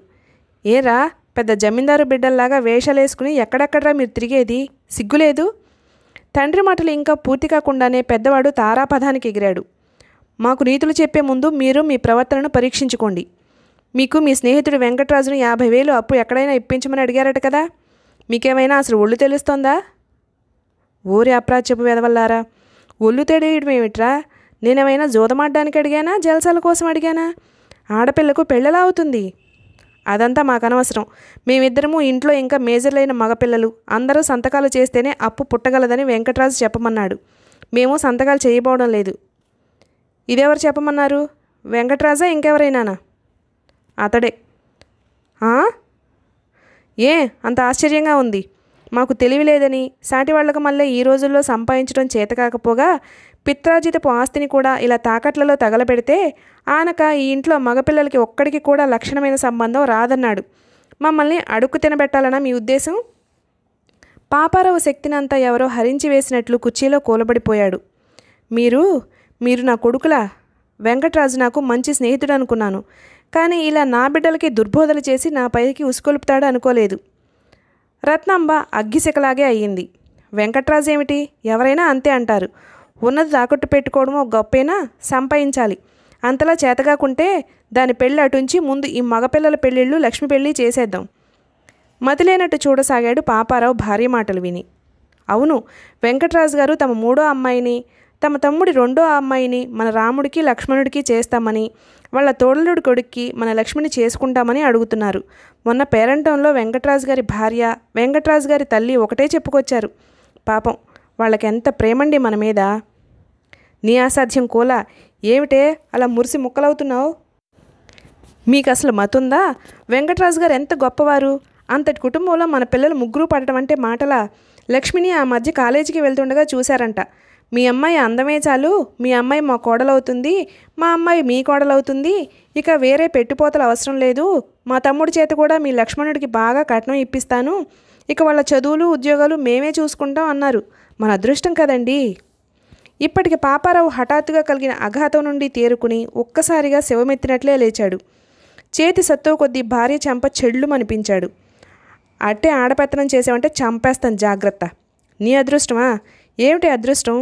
ఏరా పెద్ద జమీందారు బిడ్డల్లాగా వేషాలేసుకుని ఎక్కడెక్కడరా మీరు తిరిగేది సిగ్గులేదు తండ్రి మాటలు ఇంకా పూర్తి కాకుండానే పెద్దవాడు తారాపథానికి ఎగిరాడు మాకు నీతులు చెప్పే ముందు మీరు మీ ప్రవర్తనను పరీక్షించుకోండి మీకు మీ స్నేహితుడు వెంకటరాజును యాభై వేలు అప్పు ఎక్కడైనా ఇప్పించమని అడిగారట కదా మీకేమైనా అసలు ఒళ్ళు తెలుస్తోందా ఓరి అప్రాచ్యపు వెదవల్లారా ఒళ్ళు ఏమిట్రా నేనేమైనా జోదమాడడానికి అడిగానా జలసాల కోసం అడిగానా ఆడపిల్లకు పెళ్ళలా అవుతుంది అదంతా మాకు అనవసరం మేమిద్దరము ఇంట్లో ఇంకా మేజర్లైన మగపిల్లలు అందరూ సంతకాలు చేస్తేనే అప్పు పుట్టగలదని వెంకటరాజు చెప్పమన్నాడు మేము సంతకాలు చేయబోవడం లేదు ఇదెవరు చెప్పమన్నారు వెంకట్రాజా ఇంకెవరైనానా అతడే ఏ అంత ఆశ్చర్యంగా ఉంది మాకు తెలివిలేదని సాటి వాళ్లకు మళ్ళీ ఈ రోజుల్లో సంపాదించడం చేతకాకపోగా పిత్రాజితపు ఆస్తిని కూడా ఇలా తాకట్లలో తగలబెడితే ఆనక ఈ ఇంట్లో మగపిల్లలకి ఒక్కడికి కూడా లక్షణమైన సంబంధం రాదన్నాడు మమ్మల్ని అడుక్కు తినబెట్టాలన్న మీ ఉద్దేశం పాపారావు శక్తినంతా ఎవరో హరించి వేసినట్లు కుర్చీలో కూలబడిపోయాడు మీరు మీరు నా కొడుకులా వెంకట్రాజు నాకు మంచి స్నేహితుడు అనుకున్నాను కానీ ఇలా నా బిడ్డలకి దుర్బోధలు చేసి నా పైకి ఉసుకొలుపుతాడు అనుకోలేదు రత్నాంబ అగ్గిశకలాగే అయ్యింది వెంకట్రాజు ఏమిటి ఎవరైనా అంతే అంటారు ఉన్నది తాకట్టు పెట్టుకోవడమో గొప్పైనా సంపాదించాలి అంతలా చేతగాకుంటే దాని పెళ్ళి అటుంచి ముందు ఈ మగపిల్లల పెళ్ళిళ్ళు లక్ష్మి పెళ్ళి చేసేద్దాం మతిలేనట్టు చూడసాగాడు పాపారావు భార్య మాటలు విని అవును వెంకట్రాజు గారు తమ మూడో అమ్మాయిని తమ తమ్ముడి రెండో అమ్మాయిని మన రాముడికి లక్ష్మణుడికి చేస్తామని వాళ్ళ తోడలుడి కొడుక్కి మన లక్ష్మిని చేసుకుంటామని అడుగుతున్నారు మొన్న పేరంటంలో వెంకట్రాజు గారి భార్య వెంకట్రాజు గారి తల్లి ఒకటే చెప్పుకొచ్చారు పాపం వాళ్ళకెంత ప్రేమండి మన మీద నీ అసాధ్యం కూల ఏమిటే అలా మురిసి ముక్కలవుతున్నావు మీకు అసలు మతుందా వెంకట్రాజు గారు ఎంత గొప్పవారు అంతటి కుటుంబంలో మన పిల్లలు ముగ్గురు పడటం అంటే మాటలా లక్ష్మిని ఆ మధ్య కాలేజీకి వెళ్తుండగా చూశారంట మీ అమ్మాయి అందమే చాలు మీ అమ్మాయి మా కోడలవుతుంది మా అమ్మాయి మీ కోడలవుతుంది ఇక వేరే పెట్టుపోతలు అవసరం లేదు మా తమ్ముడి చేత కూడా మీ లక్ష్మణుడికి బాగా కట్నం ఇప్పిస్తాను ఇక వాళ్ళ చదువులు ఉద్యోగాలు మేమే చూసుకుంటాం అన్నారు మన అదృష్టం కదండి ఇప్పటికి పాపారావు హఠాత్తుగా కలిగిన అఘాతం నుండి తేరుకుని ఒక్కసారిగా శివమెత్తినట్లే లేచాడు చేతి సత్తువు కొద్దీ భార్య చెంప చెళ్ళుమనిపించాడు అట్టే ఆడపెత్తనం చేసావంటే చంపేస్తాను జాగ్రత్త నీ అదృష్టమా ఏమిటి అదృష్టం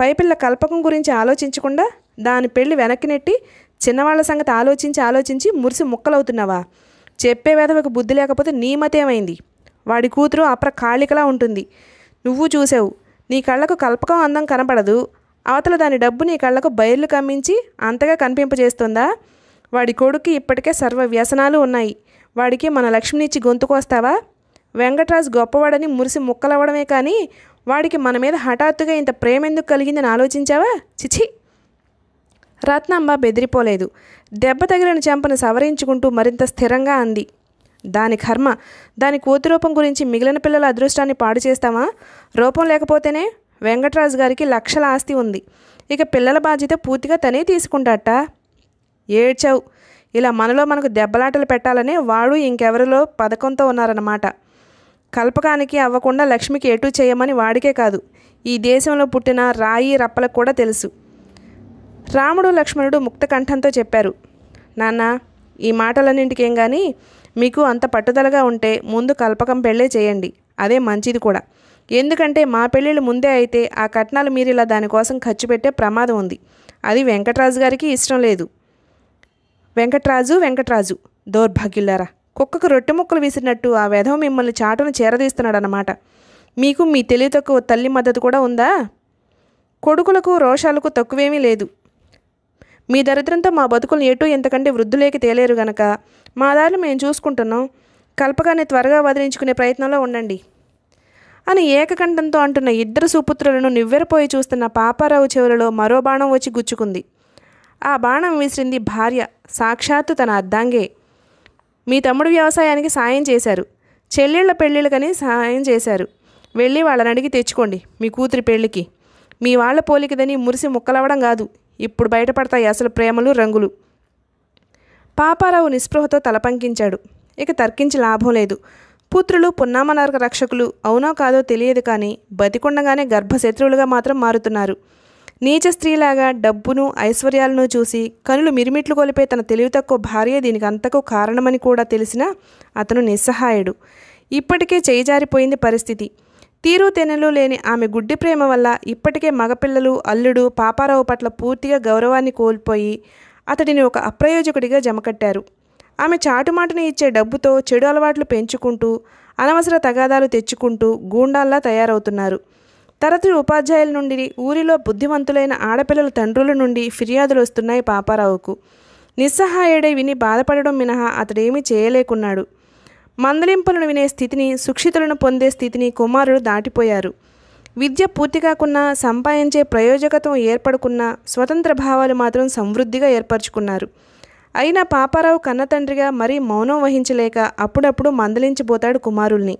పైపిల్ల కల్పకం గురించి ఆలోచించకుండా దాని పెళ్లి వెనక్కి నెట్టి చిన్నవాళ్ల సంగతి ఆలోచించి ఆలోచించి మురిసి ముక్కలవుతున్నావా చెప్పే వేదవకు బుద్ధి లేకపోతే నీ మతేమైంది వాడి కూతురు అప్ర కాళికలా ఉంటుంది నువ్వు చూసావు నీ కళ్ళకు కల్పకం అందం కనపడదు అవతల దాని డబ్బు నీ కళ్ళకు బయర్లు కమ్మించి అంతగా కనిపింపజేస్తుందా వాడి కొడుకు ఇప్పటికే సర్వ వ్యసనాలు ఉన్నాయి వాడికి మన లక్ష్మినిచ్చి గొంతుకొస్తావా వెంకట్రాజు గొప్పవాడని మురిసి ముక్కలవ్వడమే కానీ వాడికి మన మీద హఠాత్తుగా ఇంత ప్రేమ ఎందుకు కలిగిందని ఆలోచించావా చిచి రత్నమ్మ బెదిరిపోలేదు దెబ్బ తగిలిన చెంపను సవరించుకుంటూ మరింత స్థిరంగా అంది దాని కర్మ దాని కోతి రూపం గురించి మిగిలిన పిల్లల అదృష్టాన్ని పాడు చేస్తావా రూపం లేకపోతేనే వెంకటరాజు గారికి లక్షల ఆస్తి ఉంది ఇక పిల్లల బాధ్యత పూర్తిగా తనే తీసుకుంటాట ఏడ్చావు ఇలా మనలో మనకు దెబ్బలాటలు పెట్టాలని వాడు ఇంకెవరిలో పథకంతో ఉన్నారన్నమాట కల్పకానికి అవ్వకుండా లక్ష్మికి ఎటు చేయమని వాడికే కాదు ఈ దేశంలో పుట్టిన రాయి రప్పలకు కూడా తెలుసు రాముడు లక్ష్మణుడు ముక్తకంఠంతో చెప్పారు నాన్న ఈ మాటలన్నింటికేం కానీ మీకు అంత పట్టుదలగా ఉంటే ముందు కల్పకం పెళ్ళే చేయండి అదే మంచిది కూడా ఎందుకంటే మా పెళ్ళిళ్ళు ముందే అయితే ఆ కట్నాలు మీరు ఇలా దానికోసం ఖర్చు పెట్టే ప్రమాదం ఉంది అది వెంకట్రాజు గారికి ఇష్టం లేదు వెంకట్రాజు వెంకట్రాజు దౌర్భాగ్యులారా కుక్కకు రొట్టె ముక్కలు వేసినట్టు ఆ వెధవ మిమ్మల్ని చాటును చేరదీస్తున్నాడనమాట మీకు మీ తెలివి తక్కువ తల్లి మద్దతు కూడా ఉందా కొడుకులకు రోషాలకు తక్కువేమీ లేదు మీ దరిద్రంతో మా బతుకులు ఎటు ఎంతకంటే వృద్ధులేకి తేలేరు గనక మా దారిలో మేము చూసుకుంటున్నాం కల్పకాన్ని త్వరగా వదిలించుకునే ప్రయత్నంలో ఉండండి అని ఏకకంఠంతో అంటున్న ఇద్దరు సుపుత్రులను నివ్వెరపోయి చూస్తున్న పాపారావు చెవులలో మరో బాణం వచ్చి గుచ్చుకుంది ఆ బాణం విసిరింది భార్య సాక్షాత్తు తన అద్దాంగే మీ తమ్ముడు వ్యవసాయానికి సాయం చేశారు చెల్లెళ్ళ పెళ్ళిళ్ళకని సాయం చేశారు వెళ్ళి వాళ్ళని అడిగి తెచ్చుకోండి మీ కూతురి పెళ్ళికి మీ వాళ్ళ పోలికదని మురిసి ముక్కలవ్వడం కాదు ఇప్పుడు బయటపడతాయి అసలు ప్రేమలు రంగులు పాపారావు నిస్పృహతో తలపంకించాడు ఇక తర్కించి లాభం లేదు పుత్రులు పున్నామనార్క రక్షకులు అవునో కాదో తెలియదు కానీ బతికుండగానే గర్భశత్రువులుగా మాత్రం మారుతున్నారు నీచ స్త్రీలాగా డబ్బును ఐశ్వర్యాలను చూసి కనులు మిరిమిట్లు కొలిపే తన తెలివి తక్కువ భార్య దీనికి అంతకు కారణమని కూడా తెలిసిన అతను నిస్సహాయుడు ఇప్పటికే చేయిజారిపోయింది పరిస్థితి తీరు తెనలు లేని ఆమె గుడ్డి ప్రేమ వల్ల ఇప్పటికే మగపిల్లలు అల్లుడు పాపారావు పట్ల పూర్తిగా గౌరవాన్ని కోల్పోయి అతడిని ఒక అప్రయోజకుడిగా జమకట్టారు ఆమె చాటుమాటను ఇచ్చే డబ్బుతో చెడు అలవాట్లు పెంచుకుంటూ అనవసర తగాదాలు తెచ్చుకుంటూ గూండాల్లా తయారవుతున్నారు తరతి ఉపాధ్యాయుల నుండి ఊరిలో బుద్ధిమంతులైన ఆడపిల్లల తండ్రుల నుండి ఫిర్యాదులు వస్తున్నాయి పాపారావుకు నిస్సహాయుడై విని బాధపడడం మినహా అతడేమీ చేయలేకున్నాడు మందలింపులను వినే స్థితిని సుక్షితులను పొందే స్థితిని కుమారుడు దాటిపోయారు విద్య పూర్తి కాకున్నా సంపాదించే ప్రయోజకత్వం ఏర్పడుకున్న స్వతంత్ర భావాలు మాత్రం సమృద్ధిగా ఏర్పరచుకున్నారు అయినా పాపారావు కన్నతండ్రిగా మరీ మౌనం వహించలేక అప్పుడప్పుడు మందలించిపోతాడు కుమారుల్ని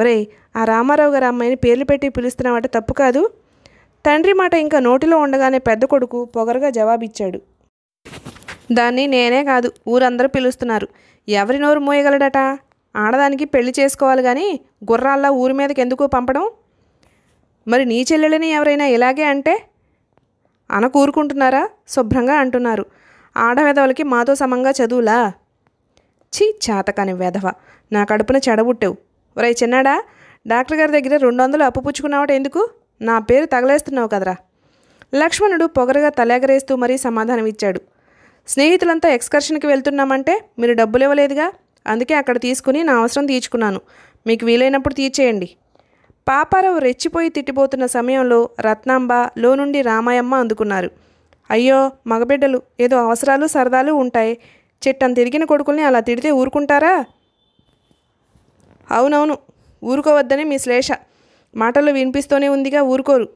ఒరే ఆ రామారావు గారు అమ్మాయిని పేర్లు పెట్టి పిలుస్తున్నామంటే తప్పు కాదు తండ్రి మాట ఇంకా నోటిలో ఉండగానే పెద్ద కొడుకు పొగరుగా జవాబిచ్చాడు దాన్ని నేనే కాదు ఊరందరూ పిలుస్తున్నారు ఎవరి నోరు మోయగలడట ఆడదానికి పెళ్లి చేసుకోవాలి కానీ గుర్రాల్లా ఊరి మీదకి ఎందుకు పంపడం మరి నీ చెల్లెలని ఎవరైనా ఇలాగే అంటే అనకూరుకుంటున్నారా కూరుకుంటున్నారా శుభ్రంగా అంటున్నారు ఆడవేదవలకి మాతో సమంగా చదువులా ఛీ చాతకాని వెధవ నా కడుపున చెడబుట్టావు ఒరే చిన్నాడా డాక్టర్ గారి దగ్గర రెండు వందలు అప్పు పుచ్చుకున్నావట ఎందుకు నా పేరు తగలేస్తున్నావు కదరా లక్ష్మణుడు పొగరగా తలేగరేస్తూ మరీ సమాధానం ఇచ్చాడు స్నేహితులంతా ఎక్స్కర్షన్కి వెళ్తున్నామంటే మీరు డబ్బులు ఇవ్వలేదుగా అందుకే అక్కడ తీసుకుని నా అవసరం తీర్చుకున్నాను మీకు వీలైనప్పుడు తీర్చేయండి పాపారావు రెచ్చిపోయి తిట్టిపోతున్న సమయంలో రత్నాంబ లో నుండి రామాయమ్మ అందుకున్నారు అయ్యో మగబిడ్డలు ఏదో అవసరాలు సరదాలు ఉంటాయి చెట్టం తిరిగిన కొడుకుల్ని అలా తిడితే ఊరుకుంటారా అవునవును ఊరుకోవద్దని మీ శ్లేష మాటలు వినిపిస్తూనే ఉందిగా ఊరుకోరు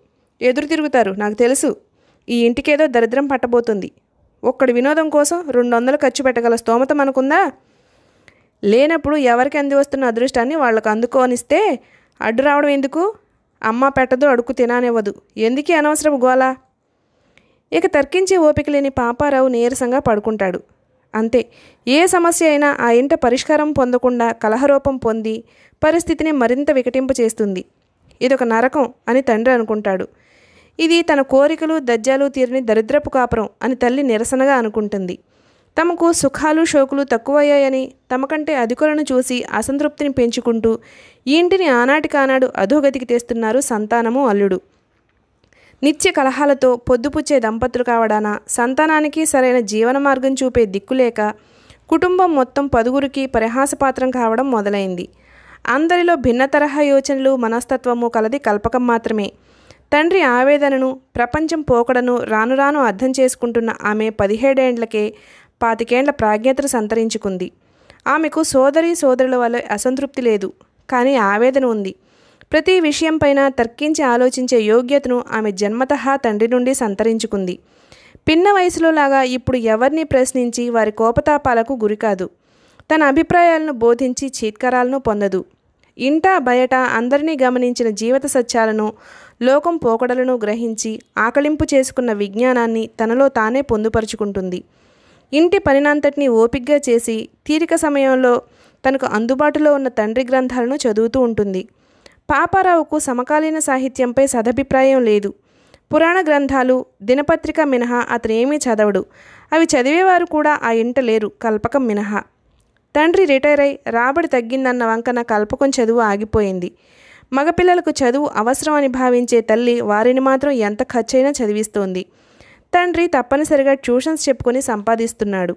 ఎదురు తిరుగుతారు నాకు తెలుసు ఈ ఇంటికేదో దరిద్రం పట్టబోతుంది ఒక్కడి వినోదం కోసం రెండు వందలు ఖర్చు పెట్టగల స్తోమత మనకుందా లేనప్పుడు ఎవరికి అంది వస్తున్న అదృష్టాన్ని వాళ్ళకు అందుకోనిస్తే అడ్డు రావడం ఎందుకు అమ్మ పెట్టదు అడుక్కు తినానివ్వదు ఎందుకే అనవసరం గోలా ఇక తర్కించే ఓపిక లేని పాపారావు నీరసంగా పడుకుంటాడు అంతే ఏ సమస్య అయినా ఆ ఇంట పరిష్కారం పొందకుండా కలహరూపం పొంది పరిస్థితిని మరింత వికటింపు చేస్తుంది ఇదొక నరకం అని తండ్రి అనుకుంటాడు ఇది తన కోరికలు దజ్జాలు తీరిని దరిద్రపు కాపురం అని తల్లి నిరసనగా అనుకుంటుంది తమకు సుఖాలు షోకులు తక్కువయ్యాయని తమకంటే అధికులను చూసి అసంతృప్తిని పెంచుకుంటూ ఈ ఇంటిని ఆనాటికానాడు అధోగతికి తెస్తున్నారు సంతానము అల్లుడు నిత్య కలహాలతో పొద్దుపుచ్చే దంపతులు కావడాన సంతానానికి సరైన జీవన మార్గం చూపే దిక్కులేక కుటుంబం మొత్తం పదుగురికి పరిహాసపాత్రం కావడం మొదలైంది అందరిలో భిన్న తరహా యోచనలు మనస్తత్వము కలది కల్పకం మాత్రమే తండ్రి ఆవేదనను ప్రపంచం పోకడను రాను రాను అర్థం చేసుకుంటున్న ఆమె పదిహేడేండ్లకే పాతికేండ్ల ప్రాజ్ఞతను సంతరించుకుంది ఆమెకు సోదరి సోదరుల వల్ల అసంతృప్తి లేదు కానీ ఆవేదన ఉంది ప్రతి విషయంపైన తర్కించి ఆలోచించే యోగ్యతను ఆమె జన్మతహా తండ్రి నుండి సంతరించుకుంది పిన్న వయసులో లాగా ఇప్పుడు ఎవరిని ప్రశ్నించి వారి కోపతాపాలకు గురికాదు తన అభిప్రాయాలను బోధించి చీత్కరాలను పొందదు ఇంట బయట అందరినీ గమనించిన జీవిత సత్యాలను లోకం పోకడలను గ్రహించి ఆకలింపు చేసుకున్న విజ్ఞానాన్ని తనలో తానే పొందుపరుచుకుంటుంది ఇంటి పనినంతటినీ ఓపిగ్గా చేసి తీరిక సమయంలో తనకు అందుబాటులో ఉన్న తండ్రి గ్రంథాలను చదువుతూ ఉంటుంది పాపారావుకు సమకాలీన సాహిత్యంపై సదభిప్రాయం లేదు పురాణ గ్రంథాలు దినపత్రిక మినహా అతను ఏమీ చదవడు అవి చదివేవారు కూడా ఆ ఇంట లేరు కల్పకం మినహా తండ్రి రిటైర్ అయి రాబడి తగ్గిందన్న వంకన కల్పకం చదువు ఆగిపోయింది మగపిల్లలకు చదువు అవసరం అని భావించే తల్లి వారిని మాత్రం ఎంత ఖర్చైనా చదివిస్తోంది తండ్రి తప్పనిసరిగా ట్యూషన్స్ చెప్పుకొని సంపాదిస్తున్నాడు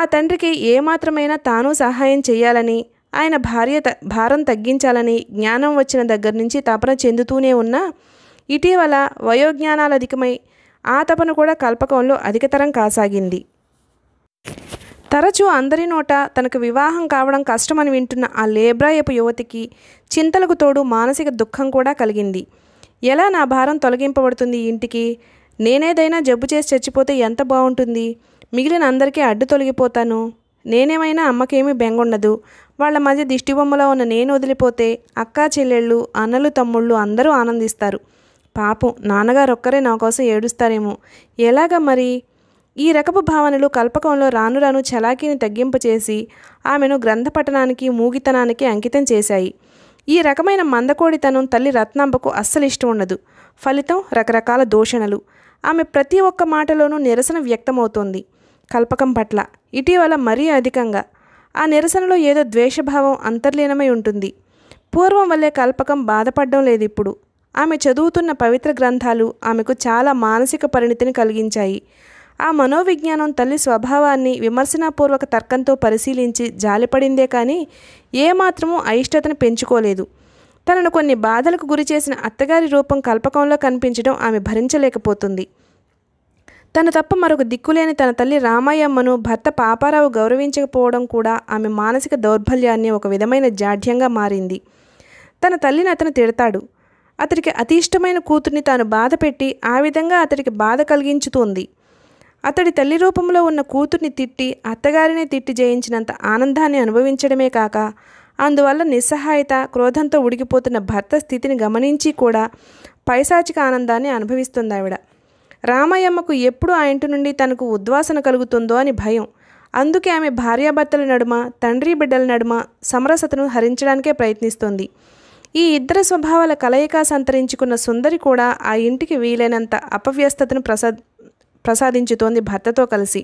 ఆ తండ్రికి ఏమాత్రమైనా తాను సహాయం చేయాలని ఆయన భార్య భారం తగ్గించాలని జ్ఞానం వచ్చిన దగ్గర నుంచి తపన చెందుతూనే ఉన్నా ఇటీవల వయోజ్ఞానాలు అధికమై ఆ తపన కూడా కల్పకంలో అధికతరం కాసాగింది తరచూ అందరి నోట తనకు వివాహం కావడం కష్టమని వింటున్న ఆ లేబ్రాయపు యువతికి చింతలకు తోడు మానసిక దుఃఖం కూడా కలిగింది ఎలా నా భారం తొలగింపబడుతుంది ఇంటికి నేనేదైనా జబ్బు చేసి చచ్చిపోతే ఎంత బాగుంటుంది మిగిలిన అందరికీ అడ్డు తొలగిపోతాను నేనేమైనా అమ్మకేమీ బెంగుండదు వాళ్ళ మధ్య దిష్టిబొమ్మలో ఉన్న నేను వదిలిపోతే అక్కా చెల్లెళ్ళు అన్నలు తమ్ముళ్ళు అందరూ ఆనందిస్తారు పాపం నాన్నగారు ఒక్కరే నా కోసం ఏడుస్తారేమో ఎలాగ మరి ఈ రకపు భావనలు కల్పకంలో రాను రాను చలాకీని తగ్గింపచేసి ఆమెను గ్రంథ పఠనానికి మూగితనానికి అంకితం చేశాయి ఈ రకమైన మందకోడితనం తల్లి రత్నాంబకు అస్సలు ఇష్టం ఉండదు ఫలితం రకరకాల దూషణలు ఆమె ప్రతి ఒక్క మాటలోనూ నిరసన వ్యక్తమవుతోంది కల్పకం పట్ల ఇటీవల మరీ అధికంగా ఆ నిరసనలో ఏదో ద్వేషభావం అంతర్లీనమై ఉంటుంది పూర్వం వల్లే కల్పకం బాధపడడం లేదు ఇప్పుడు ఆమె చదువుతున్న పవిత్ర గ్రంథాలు ఆమెకు చాలా మానసిక పరిణితిని కలిగించాయి ఆ మనోవిజ్ఞానం తల్లి స్వభావాన్ని విమర్శనాపూర్వక తర్కంతో పరిశీలించి జాలిపడిందే కానీ ఏమాత్రమూ అయిష్టతను పెంచుకోలేదు తనను కొన్ని బాధలకు గురి చేసిన అత్తగారి రూపం కల్పకంలో కనిపించడం ఆమె భరించలేకపోతుంది తన తప్ప మరొక దిక్కులేని తన తల్లి రామాయమ్మను భర్త పాపారావు గౌరవించకపోవడం కూడా ఆమె మానసిక దౌర్బల్యాన్ని ఒక విధమైన జాఢ్యంగా మారింది తన తల్లిని అతను తిడతాడు అతడికి అతి ఇష్టమైన కూతుర్ని తాను బాధపెట్టి ఆ విధంగా అతడికి బాధ కలిగించుతోంది అతడి తల్లి రూపంలో ఉన్న కూతుర్ని తిట్టి అత్తగారిని తిట్టి జయించినంత ఆనందాన్ని అనుభవించడమే కాక అందువల్ల నిస్సహాయత క్రోధంతో ఉడికిపోతున్న భర్త స్థితిని గమనించి కూడా పైశాచిక ఆనందాన్ని అనుభవిస్తుంది ఆవిడ రామయ్యమ్మకు ఎప్పుడు ఆ ఇంటి నుండి తనకు ఉద్వాసన కలుగుతుందో అని భయం అందుకే ఆమె భార్యాభర్తల నడుమ తండ్రి బిడ్డల నడుమ సమరసతను హరించడానికే ప్రయత్నిస్తోంది ఈ ఇద్దరు స్వభావాల కలయిక సంతరించుకున్న సుందరి కూడా ఆ ఇంటికి వీలైనంత అపవ్యస్తతను ప్రసాద్ ప్రసాదించుతోంది భర్తతో కలిసి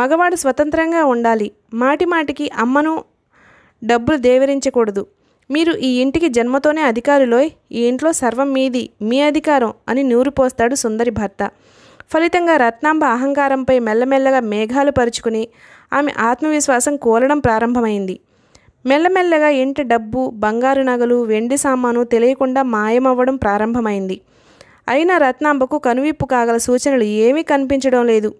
మగవాడు స్వతంత్రంగా ఉండాలి మాటి మాటికి అమ్మను డబ్బులు దేవరించకూడదు మీరు ఈ ఇంటికి జన్మతోనే అధికారులోయ్ ఈ ఇంట్లో సర్వం మీది మీ అధికారం అని నూరిపోస్తాడు సుందరి భర్త ఫలితంగా రత్నాంబ అహంకారంపై మెల్లమెల్లగా మేఘాలు పరుచుకుని ఆమె ఆత్మవిశ్వాసం కోలడం ప్రారంభమైంది మెల్లమెల్లగా ఇంటి డబ్బు బంగారు నగలు వెండి సామాను తెలియకుండా మాయమవ్వడం ప్రారంభమైంది అయినా రత్నాంబకు కనువిప్పు కాగల సూచనలు ఏమీ కనిపించడం లేదు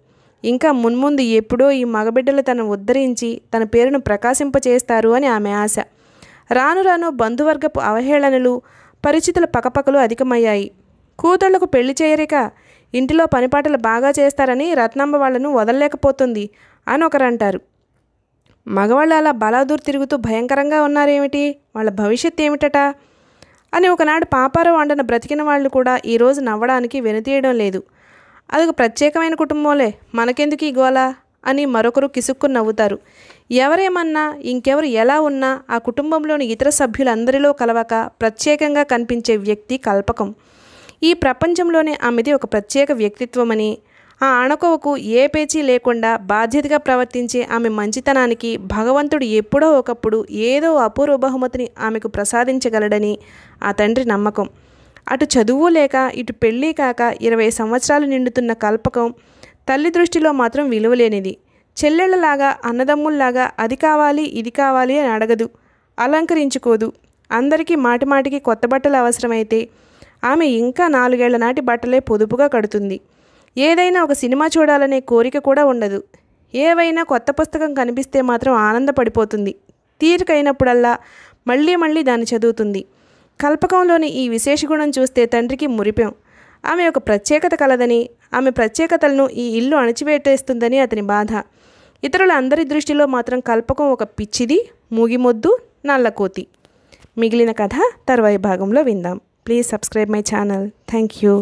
ఇంకా మున్ముందు ఎప్పుడో ఈ మగబిడ్డలు తను ఉద్ధరించి తన పేరును ప్రకాశింపచేస్తారు అని ఆమె ఆశ రాను రాను బంధువర్గపు అవహేళనలు పరిస్థితుల పకపకలు అధికమయ్యాయి కూతుళ్లకు పెళ్లి చేయరిక ఇంటిలో పనిపాటలు బాగా చేస్తారని రత్నమ్మ వాళ్లను వదలలేకపోతుంది అని ఒకరంటారు మగవాళ్ళు అలా బలాదూర్ తిరుగుతూ భయంకరంగా ఉన్నారేమిటి వాళ్ళ భవిష్యత్ ఏమిటట అని ఒకనాడు పాపారం వండను బ్రతికిన వాళ్ళు కూడా ఈరోజు నవ్వడానికి వెనుతీయడం లేదు అదొక ప్రత్యేకమైన కుటుంబంలే మనకెందుకు ఈ గోలా అని మరొకరు కిసుక్కు నవ్వుతారు ఎవరేమన్నా ఇంకెవరు ఎలా ఉన్నా ఆ కుటుంబంలోని ఇతర సభ్యులందరిలో కలవక ప్రత్యేకంగా కనిపించే వ్యక్తి కల్పకం ఈ ప్రపంచంలోనే ఆమెది ఒక ప్రత్యేక వ్యక్తిత్వమని ఆ అణకువకు ఏ పేచీ లేకుండా బాధ్యతగా ప్రవర్తించే ఆమె మంచితనానికి భగవంతుడు ఎప్పుడో ఒకప్పుడు ఏదో అపూర్వ బహుమతిని ఆమెకు ప్రసాదించగలడని ఆ తండ్రి నమ్మకం అటు చదువు లేక ఇటు పెళ్ళి కాక ఇరవై సంవత్సరాలు నిండుతున్న కల్పకం తల్లి దృష్టిలో మాత్రం విలువలేనిది చెల్లెళ్ళలాగా అన్నదమ్ముల్లాగా అది కావాలి ఇది కావాలి అని అడగదు అలంకరించుకోదు అందరికీ మాటిమాటికి కొత్త బట్టలు అవసరమైతే ఆమె ఇంకా నాలుగేళ్ల నాటి బట్టలే పొదుపుగా కడుతుంది ఏదైనా ఒక సినిమా చూడాలనే కోరిక కూడా ఉండదు ఏవైనా కొత్త పుస్తకం కనిపిస్తే మాత్రం ఆనందపడిపోతుంది తీరికైనప్పుడల్లా మళ్ళీ మళ్ళీ దాన్ని చదువుతుంది కల్పకంలోని ఈ విశేష గుణం చూస్తే తండ్రికి మురిపాం ఆమె ఒక ప్రత్యేకత కలదని ఆమె ప్రత్యేకతలను ఈ ఇల్లు అణచివేటేస్తుందని అతని బాధ ఇతరుల అందరి దృష్టిలో మాత్రం కల్పకం ఒక పిచ్చిది మూగిమొద్దు నల్లకోతి మిగిలిన కథ తర్వాయి భాగంలో విందాం please subscribe my channel thank you